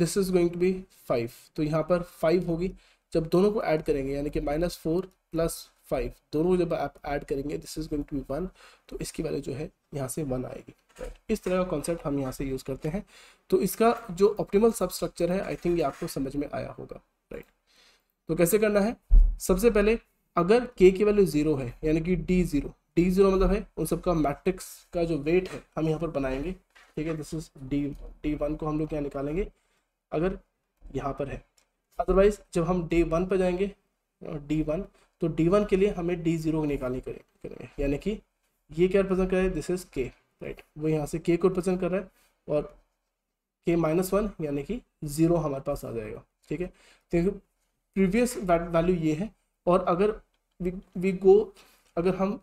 this is going to be five तो यहाँ पर फाइव होगी जब दोनों को ऐड करेंगे यानी कि माइनस फोर प्लस फाइव दोनों को जब आप ऐड करेंगे this is going to be one तो इसकी वैल्यू जो है यहाँ से वन आएगी राइट इस तरह का कॉन्सेप्ट हम यहाँ से यूज़ करते हैं तो इसका जो ऑप्टिमल सब स्ट्रक्चर है आई थिंक ये आपको समझ में आया होगा राइट तो कैसे करना है सबसे पहले अगर के की वैल्यू जीरो है यानी कि डी जीरो डी जीरो मतलब है उन सबका मैट्रिक्स का जो वेट है हम यहाँ पर बनाएंगे ठीक है this is D D one को हम लोग यहाँ निकालेंगे अगर यहाँ पर है अदरवाइज जब हम डे वन पर जाएंगे डी वन तो डी वन के लिए हमें डी जीरो निकालनी करेंगे यानी कि ये क्या रिप्रेजेंट कर रहा है दिस इज के राइट वो यहाँ से के को रिप्रेजेंट कर रहा है और के माइनस वन यानी कि जीरो हमारे पास आ जाएगा ठीक है क्योंकि प्रीवियस वैल्यू ये है और अगर वी गो अगर हम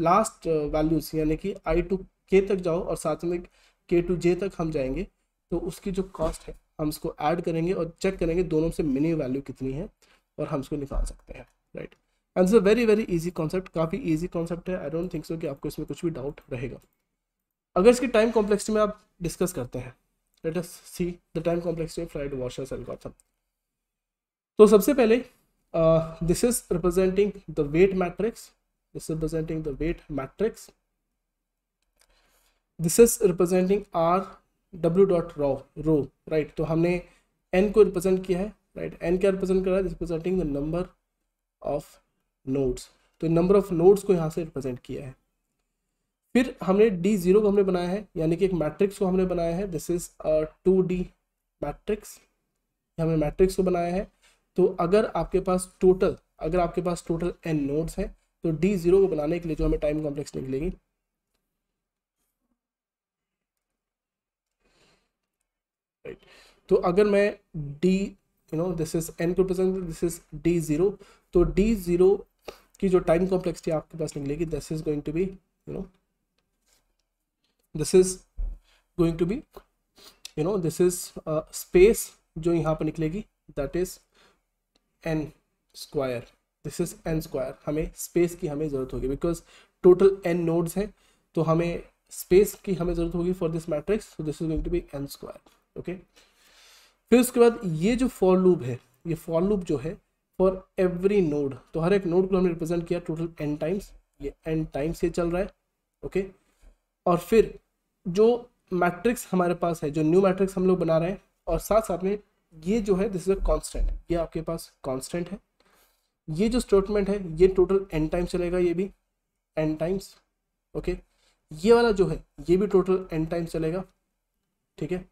लास्ट वैल्यूज यानी कि आई टू के तक जाओ और साथ में के टू जे तक हम जाएंगे तो उसकी जो कॉस्ट है हम इसको ऐड करेंगे और चेक करेंगे दोनों से मिनी वैल्यू कितनी है और हम इसको निकाल सकते हैं right and is a very very easy concept काफ़ी इजी कॉन्सेप्ट है आई डोंट थिंक सो कि आपको इसमें कुछ भी डाउट रहेगा अगर इसकी टाइम कॉम्प्लेक्सिटी में आप डिस्कस करते हैं let us see the time complexity of Warshall's algorithm तो सबसे पहले this is representing the weight matrix this is representing the weight matrix this is representing R W dot raw row right तो हमने एन को रिप्रेजेंट किया है राइट एन क्या रिप्रेजेंट कर रहा है representing the number of nodes तो नंबर ऑफ नोड्स को यहाँ से रिप्रेजेंट किया है फिर हमने डी जीरो को हमने बनाया है यानी कि एक मैट्रिक्स को हमने बनाया है this is a two D matrix हमने मैट्रिक्स को बनाया है तो अगर आपके पास टोटल अगर आपके पास टोटल एन नोड्स हैं तो डी जीरो को बनाने के लिए जो हमें टाइम कॉम्प्लेक्स निकलेगी राइट तो अगर मैं D you know this is N को दिस इज डी ज़ीरो तो डी ज़ीरो की जो टाइम कॉम्प्लेक्सिटी आपके पास निकलेगी this is going to be you know this is going to be you know this is space जो यहाँ पर निकलेगी that is N square this is N square हमें स्पेस की हमें ज़रूरत होगी बिकॉज टोटल एन नोड्स हैं तो हमें स्पेस की हमें ज़रूरत होगी for this matrix this is going to be N square okay फिर उसके बाद ये जो फॉर लूप है ये फॉर लूप जो है फॉर एवरी नोड तो हर एक नोड को हमने रिप्रेजेंट किया टोटल एन टाइम्स ये एन टाइम्स ये चल रहा है ओके okay? और फिर जो मैट्रिक्स हमारे पास है जो न्यू मैट्रिक्स हम लोग बना रहे हैं और साथ साथ में ये जो है दिस इज अ कांस्टेंट ये आपके पास कांस्टेंट है ये जो स्टेटमेंट है ये टोटल एन टाइम्स चलेगा ये भी एन टाइम्स ओके ये वाला जो है ये भी टोटल एन टाइम्स चलेगा ठीक है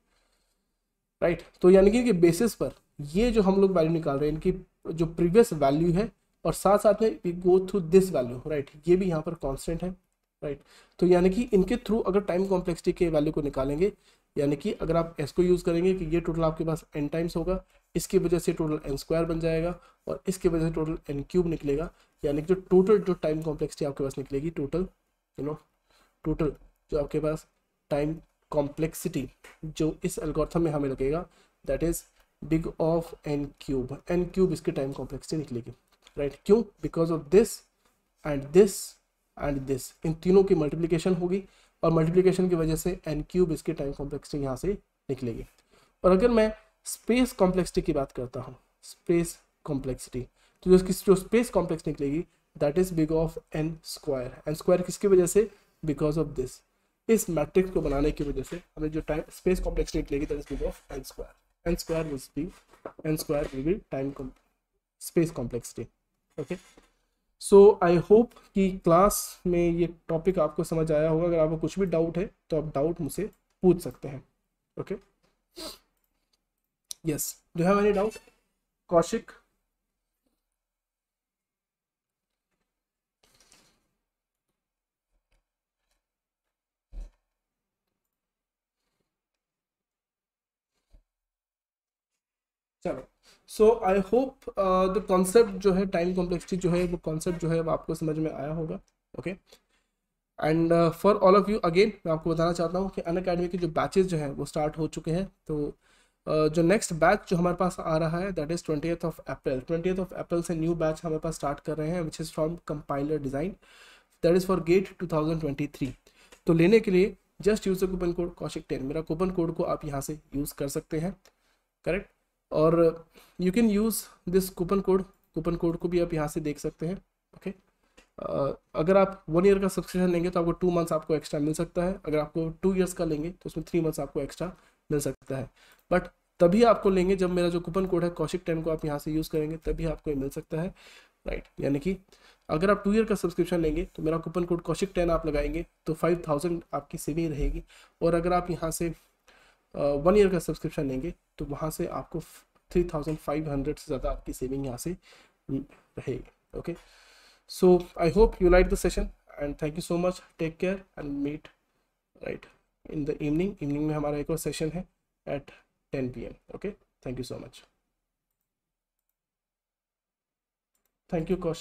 राइट तो यानी कि इनके बेसिस पर ये जो हम लोग वैल्यू निकाल रहे हैं इनकी जो प्रीवियस वैल्यू है और साथ साथ में we go through this value right ये भी यहाँ पर कॉन्स्टेंट है राइट तो यानी कि इनके थ्रू अगर टाइम कॉम्प्लेक्सिटी के वैल्यू को निकालेंगे यानी कि अगर आप एस को यूज़ करेंगे कि ये टोटल आपके पास एन टाइम्स होगा इसकी वजह से टोटल एन स्क्वायर बन जाएगा और इसकी वजह से टोटल एन क्यूब निकलेगा यानी कि जो टोटल जो टाइम कॉम्प्लेक्सिटी आपके पास निकलेगी टोटल यू नो टोटल जो आपके पास टाइम कॉम्प्लेक्सिटी जो इस एल्गोरिथम में हमें लगेगा that is big of N cube N cube इसकी टाइम कॉम्प्लेक्सिटी निकलेगी राइट right? क्यों because of this and this and this इन तीनों की मल्टीप्लीकेशन होगी और मल्टीप्लीकेशन की वजह से एन क्यूब इसकी टाइम कॉम्प्लेक्सिटी यहाँ से निकलेगी और अगर मैं स्पेस कॉम्प्लेक्सिटी की बात करता हूँ स्पेस कॉम्प्लेक्सिटी तो जो इसकी जो स्पेस कॉम्प्लेक्स निकलेगी that is big of n square N square किसकी वजह से बिकॉज ऑफ दिस इस मैट्रिक्स को बनाने की वजह से हमें जो टाइम स्पेस कॉम्प्लेक्सिटी लेगी that is because of n square N square which be N square will be time space complexity okay so I hope कि क्लास में ये टॉपिक आपको समझ आया होगा अगर आपको कुछ भी डाउट है तो आप डाउट मुझसे पूछ सकते हैं okay yes do have any doubt Kaushik चलो so I hope the concept जो है टाइम कॉम्प्लेक्सिटी जो है वो कॉन्सेप्ट जो है वो आपको समझ में आया होगा okay and for all of you again मैं आपको बताना चाहता हूँ कि अन अकेडमी के जो बैचेज जो हैं वो स्टार्ट हो चुके हैं तो uh, जो नेक्स्ट बैच जो हमारे पास आ रहा है that is twenty of April twenty of April से न्यू बैच हमारे पास स्टार्ट कर रहे हैं which is from compiler design that is for GATE 2023 तो लेने के लिए just use coupon code Kaushik ten मेरा कूपन कोड को आप यहाँ से यूज़ कर सकते हैं करेक्ट और you can use this coupon code coupon code को भी आप यहाँ से देख सकते हैं ओके okay? Uh, अगर आप वन ईयर का सब्सक्रिप्शन लेंगे तो आपको टू मंथ्स आपको एक्स्ट्रा मिल सकता है अगर आपको टू ईयर्स का लेंगे तो उसमें थ्री मंथ्स आपको एक्स्ट्रा मिल सकता है बट तभी आपको लेंगे जब मेरा जो कूपन कोड है कौशिक टेन को आप यहाँ से यूज़ करेंगे तभी आपको ये मिल सकता है राइट right. यानी कि अगर आप टू ईयर का सब्सक्रिप्शन लेंगे तो मेरा कूपन कोड कौशिक टेन आप लगाएंगे तो फाइव थाउजेंड आपकी सेविंग रहेगी और अगर आप यहाँ से वन ईयर का सब्सक्रिप्शन लेंगे तो वहाँ से आपको थ्री थाउजेंड फाइव हंड्रेड से ज़्यादा आपकी सेविंग यहाँ से रहेगी okay so I hope you like the session and thank you so much take care and meet right in the evening evening में हमारा एक और सेशन है at ten P M okay thank you so much thank you Kaushik